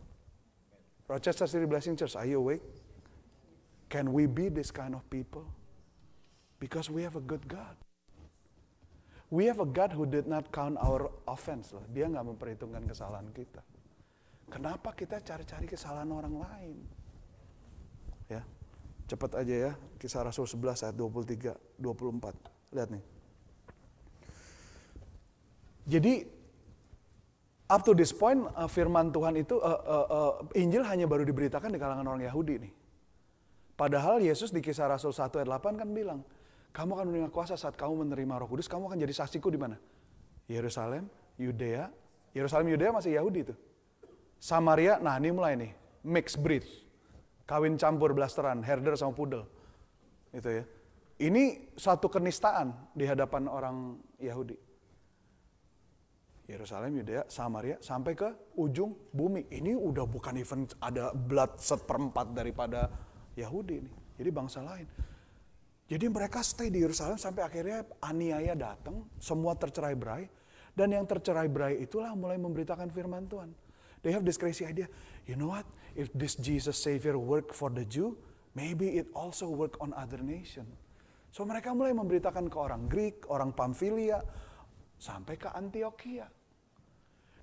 Rochester City Blessing Church, are you awake? Can we be this kind of people? Because we have a good God. We have a God who did not count our offense. Loh. Dia nggak memperhitungkan kesalahan kita. Kenapa kita cari-cari kesalahan orang lain? Cepat aja ya, kisah Rasul 11 ayat 23, 24. Lihat nih. Jadi up to this point uh, firman Tuhan itu uh, uh, uh, Injil hanya baru diberitakan di kalangan orang Yahudi nih. Padahal Yesus di kisah Rasul 1 ayat 8 kan bilang, kamu akan menerima kuasa saat kamu menerima Roh Kudus, kamu akan jadi saksiku di mana? Yerusalem, Yudea, Yerusalem Yudea masih Yahudi itu. Samaria, nah ini mulai nih, mixed breed. Kawin campur blasteran, herder sama pudel. Itu ya. Ini satu kenistaan di hadapan orang Yahudi. Yerusalem, Yudea, Samaria, sampai ke ujung bumi. Ini udah bukan event ada blood seperempat daripada Yahudi nih. Jadi bangsa lain. Jadi mereka stay di Yerusalem sampai akhirnya aniaya datang, semua tercerai berai. Dan yang tercerai berai itulah mulai memberitakan firman Tuhan. They have this crazy idea, you know what, if this Jesus Savior work for the Jew, maybe it also work on other nation. So mereka mulai memberitakan ke orang Greek, orang Pamfilia, sampai ke Antioquia.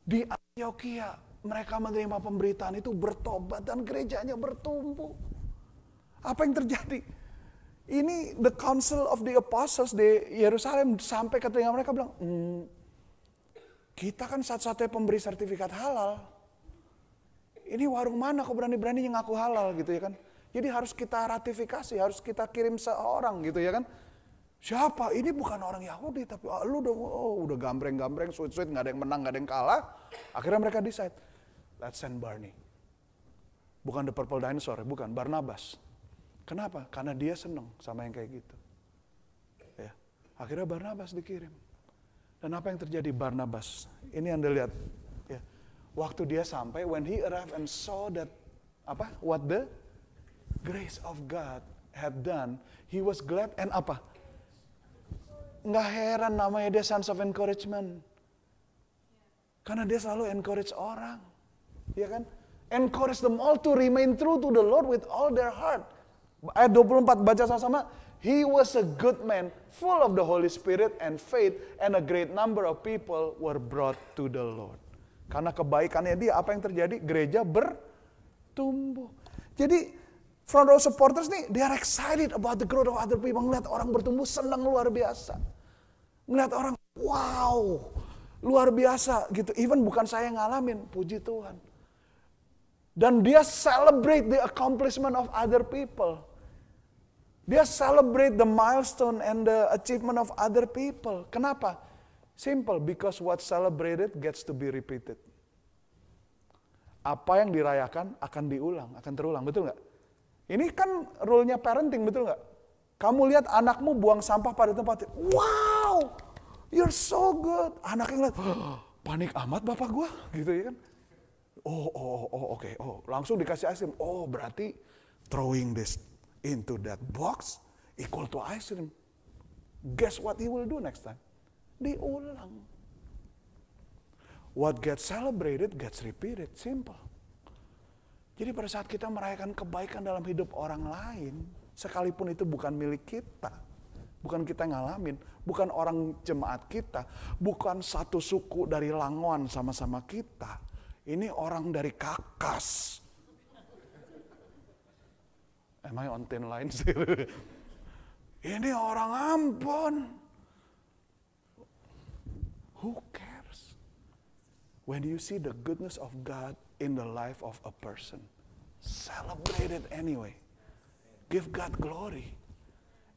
Di Antioquia, mereka menerima pemberitaan itu bertobat dan gerejanya bertumbuh. Apa yang terjadi? Ini the council of the apostles di Yerusalem sampai ke telinga mereka bilang, hmm, kita kan satu-satunya pemberi sertifikat halal ini warung mana kok berani-berani yang ngaku halal gitu ya kan. Jadi harus kita ratifikasi, harus kita kirim seorang gitu ya kan. Siapa? Ini bukan orang Yahudi, tapi oh, lu udah, oh, udah gambreng-gambreng, sweet-sweet, gak ada yang menang, gak ada yang kalah. Akhirnya mereka decide, let's send Barney. Bukan The Purple Dinosaur, ya, bukan, Barnabas. Kenapa? Karena dia seneng sama yang kayak gitu. Ya. Akhirnya Barnabas dikirim. Dan apa yang terjadi Barnabas? Ini Anda lihat, Waktu dia sampai, when he arrived and saw that apa? What the grace of God had done, he was glad and apa? Nggak heran namanya dia sense of encouragement. Karena dia selalu encourage orang. Ya kan? Encourage them all to remain true to the Lord with all their heart. Ayat 24 baca sama-sama. He was a good man, full of the Holy Spirit and faith, and a great number of people were brought to the Lord. Karena kebaikannya dia, apa yang terjadi? Gereja bertumbuh. Jadi front row supporters nih, they are excited about the growth of other people. Ngeliat orang bertumbuh, senang luar biasa. Ngeliat orang, wow, luar biasa gitu. Even bukan saya yang ngalamin, puji Tuhan. Dan dia celebrate the accomplishment of other people. Dia celebrate the milestone and the achievement of other people. Kenapa? Simple, because what celebrated gets to be repeated. Apa yang dirayakan akan diulang, akan terulang, betul nggak? Ini kan rule parenting, betul nggak? Kamu lihat anakmu buang sampah pada tempatnya. Wow, you're so good. Anaknya ngeliat, oh, panik amat bapak gue, gitu ya kan? Oh, oh, oh, oh oke. Okay. Oh, langsung dikasih ice cream. Oh, berarti throwing this into that box equal to ice cream. Guess what he will do next time? diulang. What gets celebrated gets repeated, simple. Jadi pada saat kita merayakan kebaikan dalam hidup orang lain, sekalipun itu bukan milik kita, bukan kita ngalamin, bukan orang jemaat kita, bukan satu suku dari langwan sama-sama kita. Ini orang dari Kakas. Am I on thin lines? Ini orang ampun. Who cares? When you see the goodness of God in the life of a person, celebrate it anyway. Give God glory.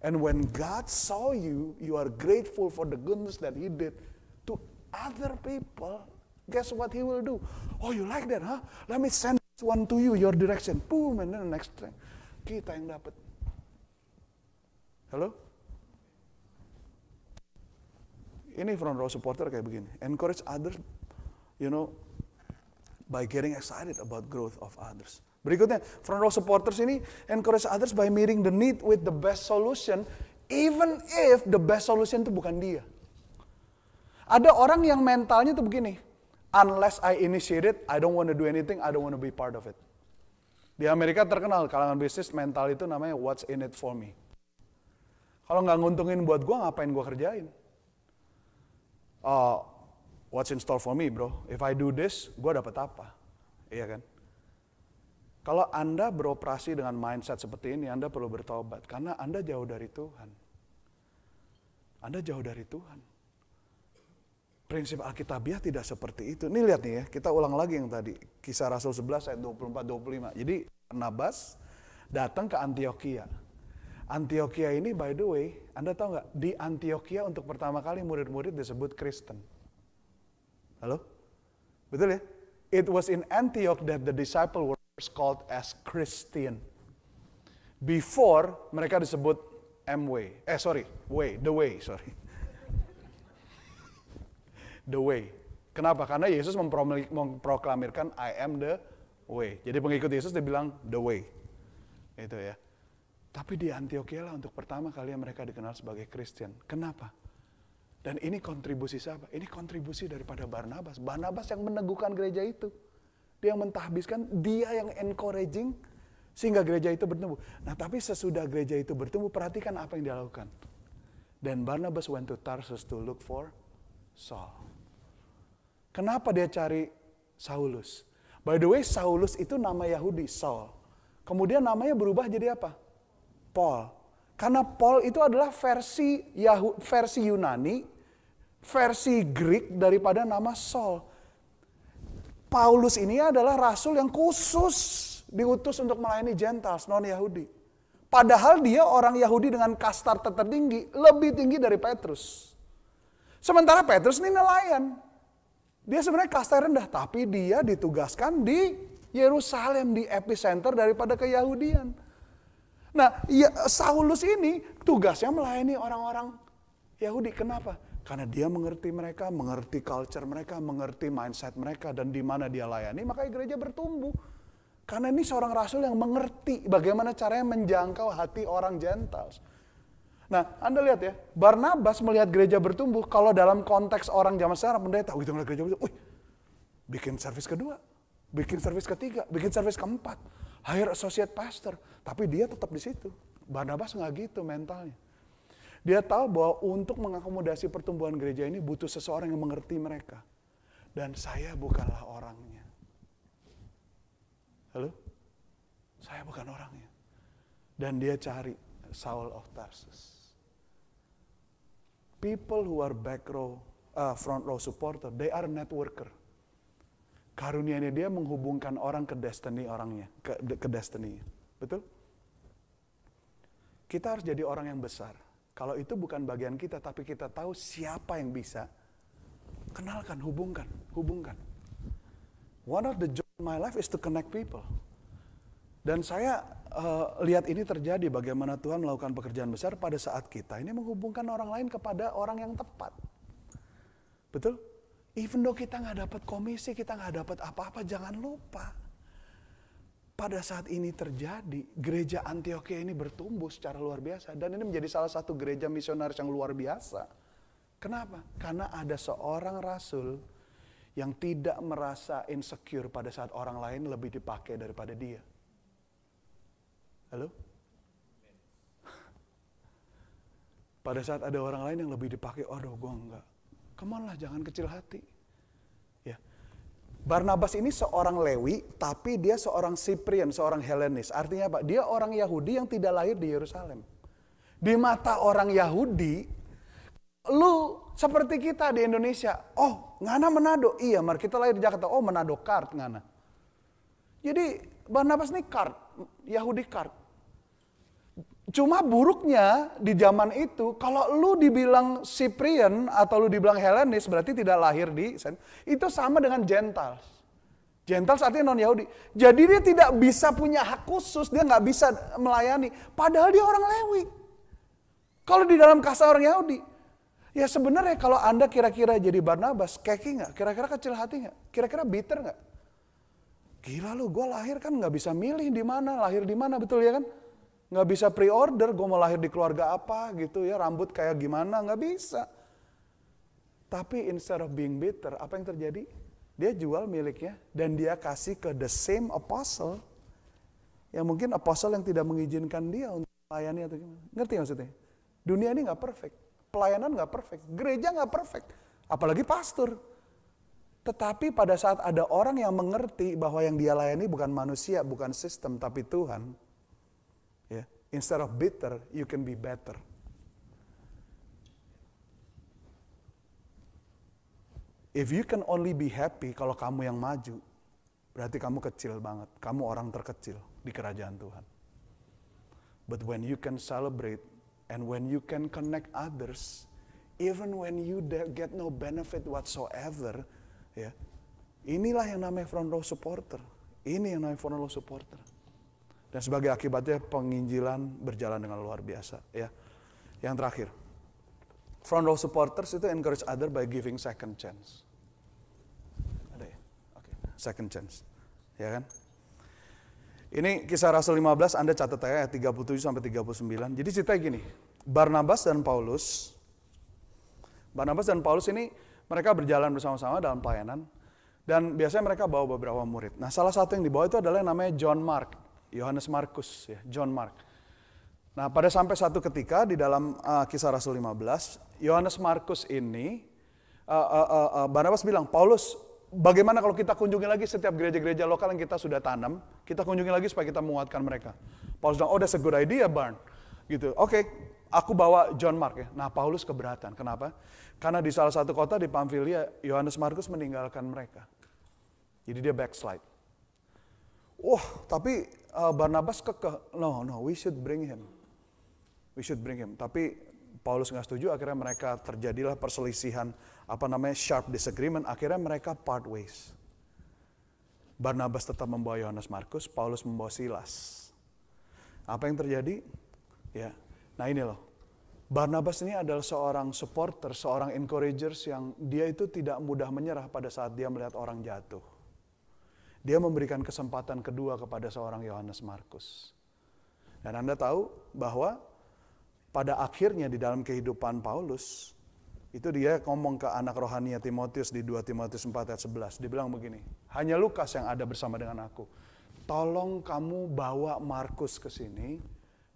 And when God saw you, you are grateful for the goodness that He did to other people. Guess what He will do? Oh, you like that, huh? Let me send this one to you, your direction. Boom, and then the next thing. Kita yang dapat. Hello? ini front row supporter kayak begini. Encourage others, you know, by getting excited about growth of others. Berikutnya, front row supporters ini encourage others by meeting the need with the best solution, even if the best solution itu bukan dia. Ada orang yang mentalnya tuh begini, unless I initiate it, I don't want to do anything, I don't want to be part of it. Di Amerika terkenal kalangan bisnis mental itu namanya what's in it for me. Kalau nggak nguntungin buat gue, ngapain gue kerjain? oh, what's in store for me bro? If I do this, gue dapat apa? Iya kan? Kalau Anda beroperasi dengan mindset seperti ini, Anda perlu bertobat. Karena Anda jauh dari Tuhan. Anda jauh dari Tuhan. Prinsip Alkitabiah tidak seperti itu. Ini lihat nih ya, kita ulang lagi yang tadi. Kisah Rasul 11 ayat 24-25. Jadi Nabas datang ke Antioquia. Antioquia ini by the way, Anda tahu nggak di Antioquia untuk pertama kali murid-murid disebut Kristen. Halo? Betul ya? It was in Antioch that the disciples were first called as Christian. Before mereka disebut M-way. Eh sorry, way, the way, sorry. the way. Kenapa? Karena Yesus memproklamirkan I am the way. Jadi pengikut Yesus dibilang the way. Itu ya. Tapi di Antioquia lah untuk pertama kali mereka dikenal sebagai Kristen. Kenapa? Dan ini kontribusi siapa? Ini kontribusi daripada Barnabas. Barnabas yang meneguhkan gereja itu. Dia yang mentahbiskan, dia yang encouraging sehingga gereja itu bertumbuh. Nah tapi sesudah gereja itu bertumbuh, perhatikan apa yang dia lakukan. Dan Barnabas went to Tarsus to look for Saul. Kenapa dia cari Saulus? By the way, Saulus itu nama Yahudi, Saul. Kemudian namanya berubah jadi apa? Paul. Karena Paul itu adalah versi Yahud versi Yunani, versi Greek daripada nama Saul. Paulus ini adalah rasul yang khusus diutus untuk melayani Gentiles, non-Yahudi. Padahal dia orang Yahudi dengan kastar tertinggi, lebih tinggi dari Petrus. Sementara Petrus ini nelayan. Dia sebenarnya kastar rendah, tapi dia ditugaskan di Yerusalem, di epicenter daripada keyahudian. Nah, ya, Saulus ini tugasnya melayani orang-orang Yahudi. Kenapa? Karena dia mengerti mereka, mengerti culture mereka, mengerti mindset mereka, dan di mana dia layani, maka gereja bertumbuh. Karena ini seorang rasul yang mengerti bagaimana caranya menjangkau hati orang Gentiles. Nah, Anda lihat ya, Barnabas melihat gereja bertumbuh, kalau dalam konteks orang zaman sekarang, pendeta, gitu melihat gereja bertumbuh, wih, bikin servis kedua, bikin servis ketiga, bikin servis keempat hire associate pastor, tapi dia tetap di situ. Barnabas nggak gitu mentalnya. Dia tahu bahwa untuk mengakomodasi pertumbuhan gereja ini butuh seseorang yang mengerti mereka. Dan saya bukanlah orangnya. Halo? Saya bukan orangnya. Dan dia cari Saul of Tarsus. People who are back row, uh, front row supporter, they are networker ini dia menghubungkan orang ke destiny orangnya, ke, ke destiny. Betul? Kita harus jadi orang yang besar. Kalau itu bukan bagian kita, tapi kita tahu siapa yang bisa. Kenalkan, hubungkan, hubungkan. One of the joy in my life is to connect people. Dan saya uh, lihat ini terjadi bagaimana Tuhan melakukan pekerjaan besar pada saat kita ini menghubungkan orang lain kepada orang yang tepat. Betul? Even though kita nggak dapat komisi, kita nggak dapat apa-apa, jangan lupa. Pada saat ini terjadi, gereja Antioquia ini bertumbuh secara luar biasa. Dan ini menjadi salah satu gereja misionaris yang luar biasa. Kenapa? Karena ada seorang rasul yang tidak merasa insecure pada saat orang lain lebih dipakai daripada dia. Halo? pada saat ada orang lain yang lebih dipakai, aduh gue enggak Come lah, jangan kecil hati. Ya. Barnabas ini seorang Lewi, tapi dia seorang Siprian, seorang Helenis. Artinya apa? Dia orang Yahudi yang tidak lahir di Yerusalem. Di mata orang Yahudi, lu seperti kita di Indonesia. Oh, Ngana Manado. Iya, mar kita lahir di Jakarta. Oh, Manado kart Ngana. Jadi Barnabas ini kart, Yahudi kart. Cuma buruknya di zaman itu, kalau lu dibilang Cyprian atau lu dibilang Helenis, berarti tidak lahir di itu sama dengan Gentiles. Gentiles artinya non-Yahudi. Jadi dia tidak bisa punya hak khusus, dia nggak bisa melayani. Padahal dia orang Lewi. Kalau di dalam kasa orang Yahudi. Ya sebenarnya kalau Anda kira-kira jadi Barnabas, keki nggak? Kira-kira kecil hati nggak? Kira-kira bitter nggak? Gila lu, gue lahir kan nggak bisa milih di mana, lahir di mana betul ya kan? nggak bisa pre-order, gue mau lahir di keluarga apa gitu ya, rambut kayak gimana, nggak bisa. Tapi instead of being bitter, apa yang terjadi? Dia jual miliknya dan dia kasih ke the same apostle yang mungkin apostle yang tidak mengizinkan dia untuk melayani atau gimana. Ngerti maksudnya? Dunia ini nggak perfect, pelayanan nggak perfect, gereja nggak perfect, apalagi pastor. Tetapi pada saat ada orang yang mengerti bahwa yang dia layani bukan manusia, bukan sistem, tapi Tuhan. Instead of bitter, you can be better. If you can only be happy kalau kamu yang maju, berarti kamu kecil banget. Kamu orang terkecil di kerajaan Tuhan. But when you can celebrate and when you can connect others, even when you get no benefit whatsoever, ya, inilah yang namanya front row supporter. Ini yang namanya front row supporter. Dan sebagai akibatnya penginjilan berjalan dengan luar biasa ya. Yang terakhir, front row supporters itu encourage other by giving second chance. Ada ya? Oke, okay. second chance. Ya kan? Ini kisah Rasul 15, Anda catat ya, 37 sampai 39. Jadi cerita gini, Barnabas dan Paulus, Barnabas dan Paulus ini mereka berjalan bersama-sama dalam pelayanan, dan biasanya mereka bawa beberapa murid. Nah salah satu yang dibawa itu adalah yang namanya John Mark. Yohanes Markus, ya, John Mark. Nah, pada sampai satu ketika di dalam uh, kisah Rasul 15, Yohanes Markus ini, uh, uh, uh, uh, Barnabas bilang, Paulus, bagaimana kalau kita kunjungi lagi setiap gereja-gereja lokal yang kita sudah tanam, kita kunjungi lagi supaya kita menguatkan mereka. Paulus bilang, oh that's a good idea, Barn. Gitu, oke, okay, aku bawa John Mark ya. Nah, Paulus keberatan, kenapa? Karena di salah satu kota di Pamfilia, Yohanes Markus meninggalkan mereka. Jadi dia backslide. Wah, oh, tapi uh, Barnabas ke No, no, we should bring him. We should bring him. Tapi Paulus nggak setuju, akhirnya mereka terjadilah perselisihan, apa namanya, sharp disagreement. Akhirnya mereka part ways. Barnabas tetap membawa Yohanes Markus, Paulus membawa Silas. Apa yang terjadi? Ya, nah ini loh. Barnabas ini adalah seorang supporter, seorang encouragers yang dia itu tidak mudah menyerah pada saat dia melihat orang jatuh. Dia memberikan kesempatan kedua kepada seorang Yohanes Markus. Dan Anda tahu bahwa pada akhirnya di dalam kehidupan Paulus, itu dia ngomong ke anak rohania Timotius di 2 Timotius 4 ayat 11. Dibilang begini, hanya Lukas yang ada bersama dengan aku. Tolong kamu bawa Markus ke sini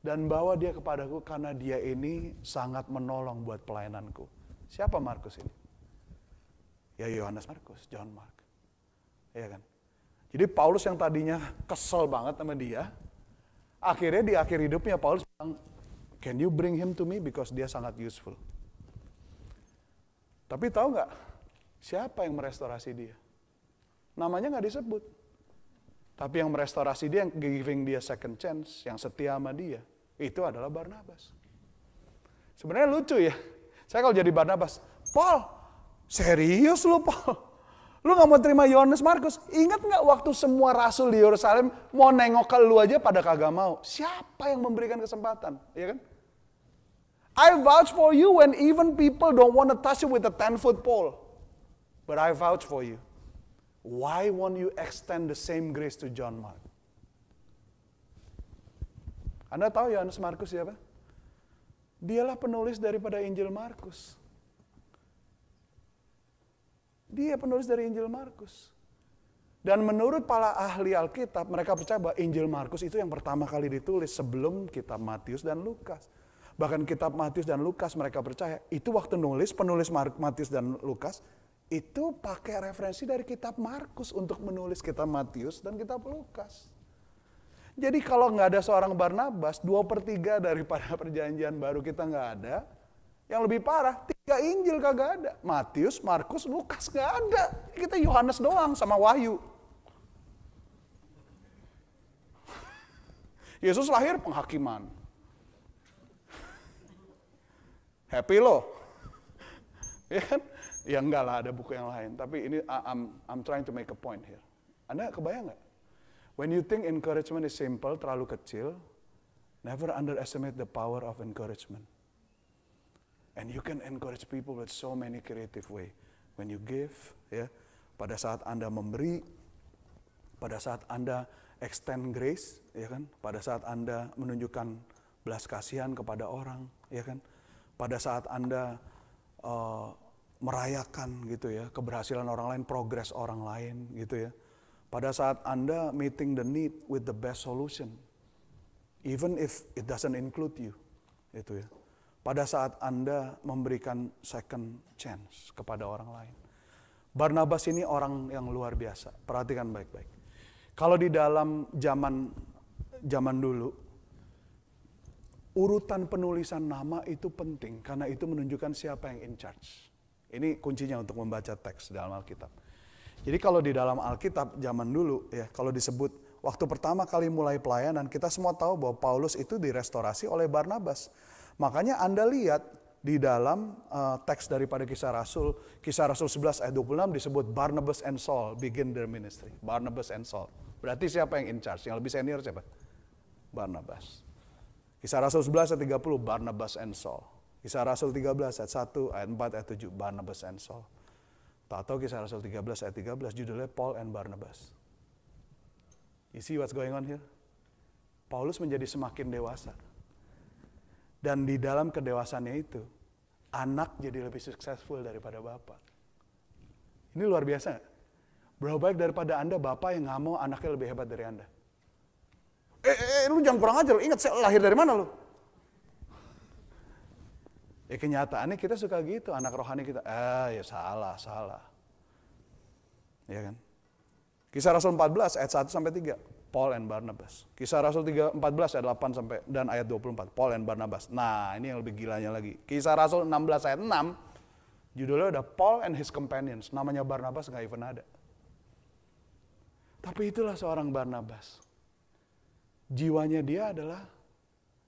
dan bawa dia kepadaku karena dia ini sangat menolong buat pelayananku. Siapa Markus ini? Ya Yohanes Markus, John Mark. Iya kan? Jadi Paulus yang tadinya kesel banget sama dia, akhirnya di akhir hidupnya Paulus bilang, Can you bring him to me? Because dia sangat useful. Tapi tahu nggak siapa yang merestorasi dia? Namanya nggak disebut. Tapi yang merestorasi dia, yang giving dia second chance, yang setia sama dia, itu adalah Barnabas. Sebenarnya lucu ya. Saya kalau jadi Barnabas, Paul, serius lu Paul? Lu nggak mau terima Yohanes Markus? Ingat gak waktu semua rasul di Yerusalem mau nengok ke lu aja pada kagak mau? Siapa yang memberikan kesempatan? Ya kan? I vouch for you when even people don't want to touch you with a 10 foot pole. But I vouch for you. Why won't you extend the same grace to John Mark? Anda tahu Yohanes Markus siapa? Dialah penulis daripada Injil Markus. Dia penulis dari Injil Markus. Dan menurut para ahli Alkitab, mereka percaya bahwa Injil Markus itu yang pertama kali ditulis sebelum kitab Matius dan Lukas. Bahkan kitab Matius dan Lukas mereka percaya, itu waktu nulis, penulis Matius dan Lukas, itu pakai referensi dari kitab Markus untuk menulis kitab Matius dan kitab Lukas. Jadi kalau nggak ada seorang Barnabas, dua per tiga daripada perjanjian baru kita nggak ada, yang lebih parah, tiga Injil kagak ada. Matius, Markus, Lukas nggak ada. Kita Yohanes doang sama Wahyu. Yesus lahir penghakiman. Happy loh. ya kan? Ya enggak lah ada buku yang lain. Tapi ini I'm, I'm trying to make a point here. Anda kebayang nggak? When you think encouragement is simple, terlalu kecil, never underestimate the power of encouragement. And you can encourage people with so many creative way. When you give, ya, pada saat Anda memberi, pada saat Anda extend grace, ya kan? Pada saat Anda menunjukkan belas kasihan kepada orang, ya kan? Pada saat Anda uh, merayakan gitu ya, keberhasilan orang lain, progres orang lain gitu ya. Pada saat Anda meeting the need with the best solution, even if it doesn't include you, itu ya pada saat Anda memberikan second chance kepada orang lain. Barnabas ini orang yang luar biasa. Perhatikan baik-baik. Kalau di dalam zaman zaman dulu urutan penulisan nama itu penting karena itu menunjukkan siapa yang in charge. Ini kuncinya untuk membaca teks dalam Alkitab. Jadi kalau di dalam Alkitab zaman dulu ya kalau disebut waktu pertama kali mulai pelayanan kita semua tahu bahwa Paulus itu direstorasi oleh Barnabas. Makanya Anda lihat di dalam uh, teks daripada kisah Rasul, kisah Rasul 11 ayat 26 disebut Barnabas and Saul begin their ministry. Barnabas and Saul. Berarti siapa yang in charge? Yang lebih senior siapa? Barnabas. Kisah Rasul 11 ayat 30 Barnabas and Saul. Kisah Rasul 13 ayat 1, ayat 4, ayat 7 Barnabas and Saul. Tak tahu kisah Rasul 13 ayat 13 judulnya Paul and Barnabas. You see what's going on here? Paulus menjadi semakin dewasa. Dan di dalam kedewasannya itu, anak jadi lebih successful daripada bapak. Ini luar biasa. Berapa baik daripada Anda bapak yang nggak mau anaknya lebih hebat dari Anda. Eh, eh, eh lu jangan kurang ajar. Ingat saya lahir dari mana lu? Ya kenyataannya kita suka gitu, anak rohani kita, eh ya salah, salah. Ya kan? Kisah Rasul 14 ayat 1 sampai 3. Paul and Barnabas. Kisah Rasul 3, 14 ayat 8 sampai dan ayat 24. Paul and Barnabas. Nah, ini yang lebih gilanya lagi. Kisah Rasul 16 ayat 6 judulnya udah Paul and his companions. Namanya Barnabas nggak even ada. Tapi itulah seorang Barnabas. Jiwanya dia adalah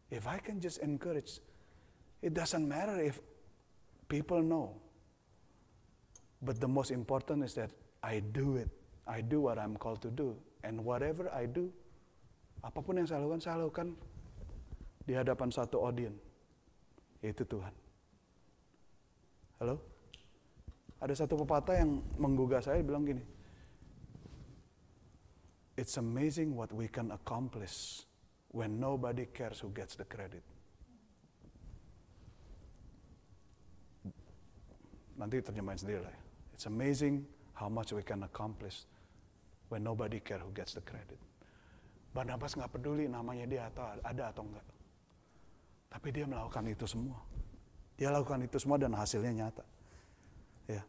if I can just encourage, it doesn't matter if people know. But the most important is that I do it. I do what I'm called to do. And whatever I do, apapun yang saya lakukan, saya lakukan di hadapan satu audiens, yaitu Tuhan. Halo? Ada satu pepatah yang menggugah saya bilang gini, It's amazing what we can accomplish when nobody cares who gets the credit. Nanti terjemahin sendiri lah ya. It's amazing how much we can accomplish when nobody care who gets the credit. Barnabas nggak peduli namanya dia atau ada atau enggak. Tapi dia melakukan itu semua. Dia lakukan itu semua dan hasilnya nyata. Ya. Yeah.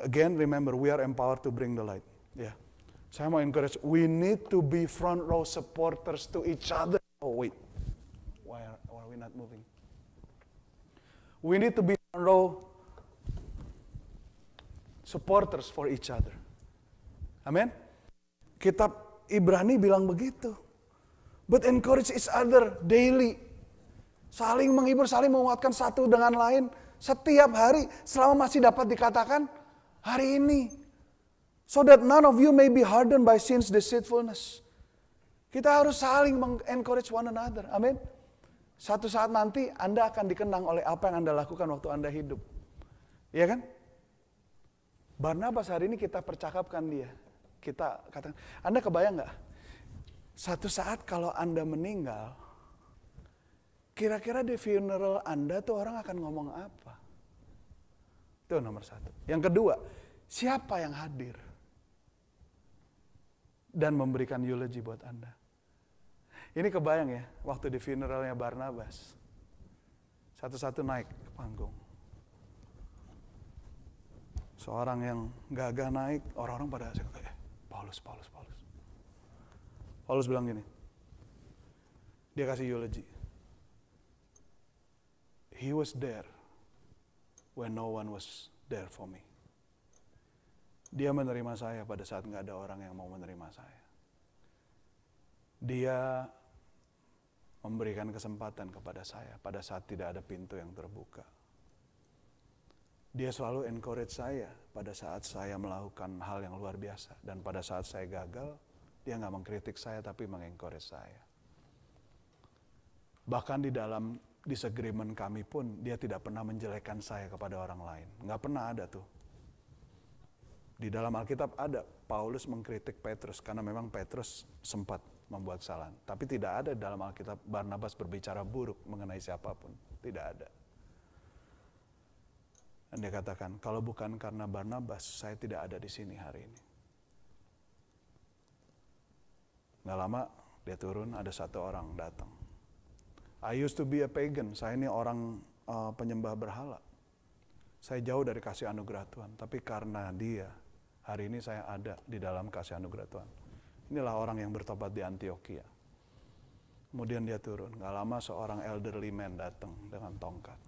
Again, remember we are empowered to bring the light. Ya. Yeah. Saya mau encourage, we need to be front row supporters to each other. Oh wait, why are, why are we not moving? We need to be front row supporters for each other. Amen. Kitab Ibrani bilang begitu. But encourage each other daily. Saling menghibur, saling menguatkan satu dengan lain. Setiap hari selama masih dapat dikatakan hari ini. So that none of you may be hardened by sin's deceitfulness. Kita harus saling mengencourage one another. Amin. Satu saat nanti Anda akan dikenang oleh apa yang Anda lakukan waktu Anda hidup. Iya kan? Barnabas hari ini kita percakapkan dia kita katakan, Anda kebayang nggak? Satu saat kalau Anda meninggal, kira-kira di funeral Anda tuh orang akan ngomong apa? Itu nomor satu. Yang kedua, siapa yang hadir dan memberikan eulogy buat Anda? Ini kebayang ya, waktu di funeralnya Barnabas. Satu-satu naik ke panggung. Seorang yang gagah naik, orang-orang pada asyik Paulus, Paulus, Paulus. Paulus bilang gini, dia kasih eulogy. He was there when no one was there for me. Dia menerima saya pada saat nggak ada orang yang mau menerima saya. Dia memberikan kesempatan kepada saya pada saat tidak ada pintu yang terbuka. Dia selalu encourage saya pada saat saya melakukan hal yang luar biasa dan pada saat saya gagal dia nggak mengkritik saya tapi mengencourage saya bahkan di dalam disagreement kami pun dia tidak pernah menjelekkan saya kepada orang lain nggak pernah ada tuh di dalam Alkitab ada Paulus mengkritik Petrus karena memang Petrus sempat membuat kesalahan tapi tidak ada dalam Alkitab Barnabas berbicara buruk mengenai siapapun tidak ada dan dia katakan, kalau bukan karena Barnabas, saya tidak ada di sini hari ini. Nggak lama dia turun, ada satu orang datang. I used to be a pagan. Saya ini orang uh, penyembah berhala. Saya jauh dari kasih anugerah Tuhan. Tapi karena dia, hari ini saya ada di dalam kasih anugerah Tuhan. Inilah orang yang bertobat di Antioquia. Kemudian dia turun. Nggak lama seorang elderly man datang dengan tongkat.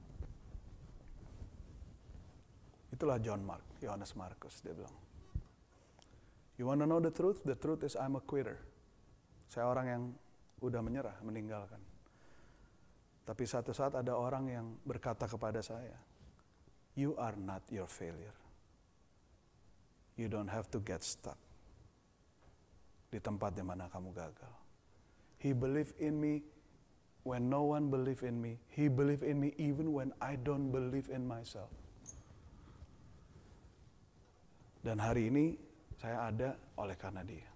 Itulah John Mark, Yohanes Markus dia bilang. You want to know the truth? The truth is I'm a quitter. Saya orang yang udah menyerah, meninggalkan. Tapi satu saat ada orang yang berkata kepada saya, You are not your failure. You don't have to get stuck di tempat di mana kamu gagal. He believe in me when no one believe in me. He believe in me even when I don't believe in myself. Dan hari ini saya ada oleh karena dia.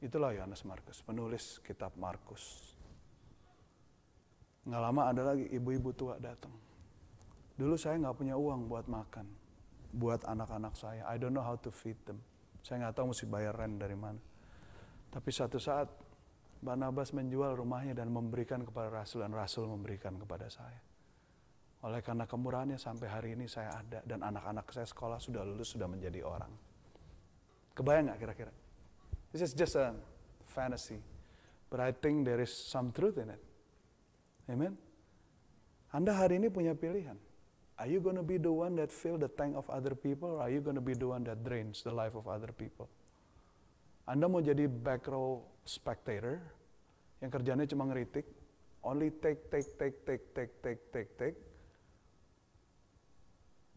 Itulah Yohanes Markus, penulis kitab Markus. Nggak lama ada lagi ibu-ibu tua datang. Dulu saya nggak punya uang buat makan, buat anak-anak saya. I don't know how to feed them. Saya nggak tahu mesti bayar rent dari mana. Tapi satu saat Barnabas menjual rumahnya dan memberikan kepada Rasul dan Rasul memberikan kepada saya. Oleh karena kemurahannya sampai hari ini saya ada dan anak-anak saya sekolah sudah lulus sudah menjadi orang. Kebayang nggak kira-kira? This is just a fantasy, but I think there is some truth in it. Amen. Anda hari ini punya pilihan. Are you going to be the one that fill the tank of other people are you going to be the one that drains the life of other people? Anda mau jadi back row spectator yang kerjanya cuma ngeritik, only take, take, take, take, take, take, take, take,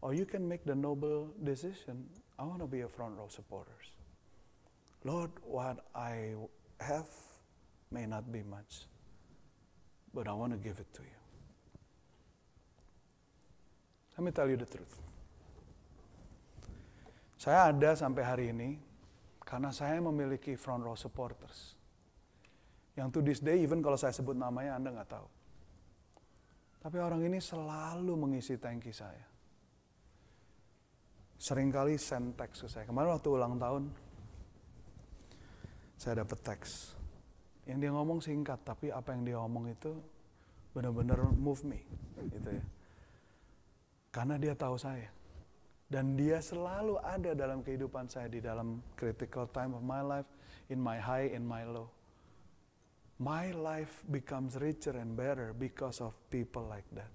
Or you can make the noble decision I want to be a front row supporters. Lord, what I have may not be much, but I want to give it to you. Let me tell you the truth. Saya ada sampai hari ini karena saya memiliki front row supporters. Yang to this day, even kalau saya sebut namanya, Anda nggak tahu. Tapi orang ini selalu mengisi tangki saya seringkali send teks ke saya. Kemarin waktu ulang tahun, saya dapat teks. Yang dia ngomong singkat, tapi apa yang dia ngomong itu benar-benar move me, gitu ya. Karena dia tahu saya. Dan dia selalu ada dalam kehidupan saya, di dalam critical time of my life, in my high, in my low. My life becomes richer and better because of people like that.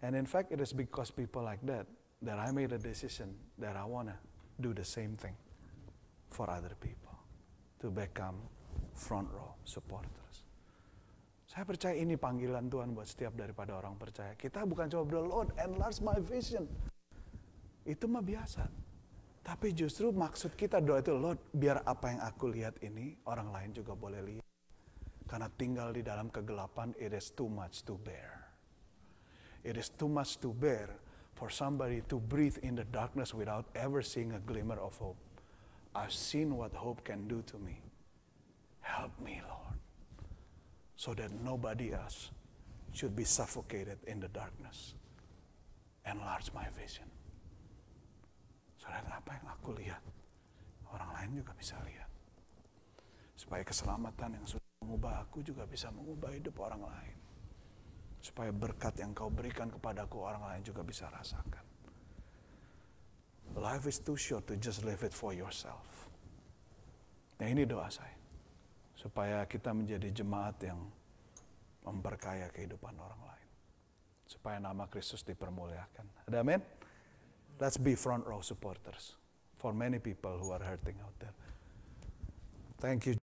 And in fact, it is because people like that that I made a decision that I want to do the same thing for other people to become front row supporters. Saya percaya ini panggilan Tuhan buat setiap daripada orang percaya. Kita bukan coba berdoa, Lord, enlarge my vision. Itu mah biasa. Tapi justru maksud kita doa itu, Lord, biar apa yang aku lihat ini, orang lain juga boleh lihat. Karena tinggal di dalam kegelapan, it is too much to bear. It is too much to bear for somebody to breathe in the darkness without ever seeing a glimmer of hope. I've seen what hope can do to me. Help me, Lord, so that nobody else should be suffocated in the darkness. Enlarge my vision. So Saudara, apa yang aku lihat, orang lain juga bisa lihat. Supaya keselamatan yang sudah mengubah aku juga bisa mengubah hidup orang lain. supaya berkat yang kau berikan kepadaku orang lain juga bisa rasakan. Life is too short to just live it for yourself. Nah ini doa saya. Supaya kita menjadi jemaat yang memperkaya kehidupan orang lain. Supaya nama Kristus dipermuliakan. Ada amin? Let's be front row supporters for many people who are hurting out there. Thank you.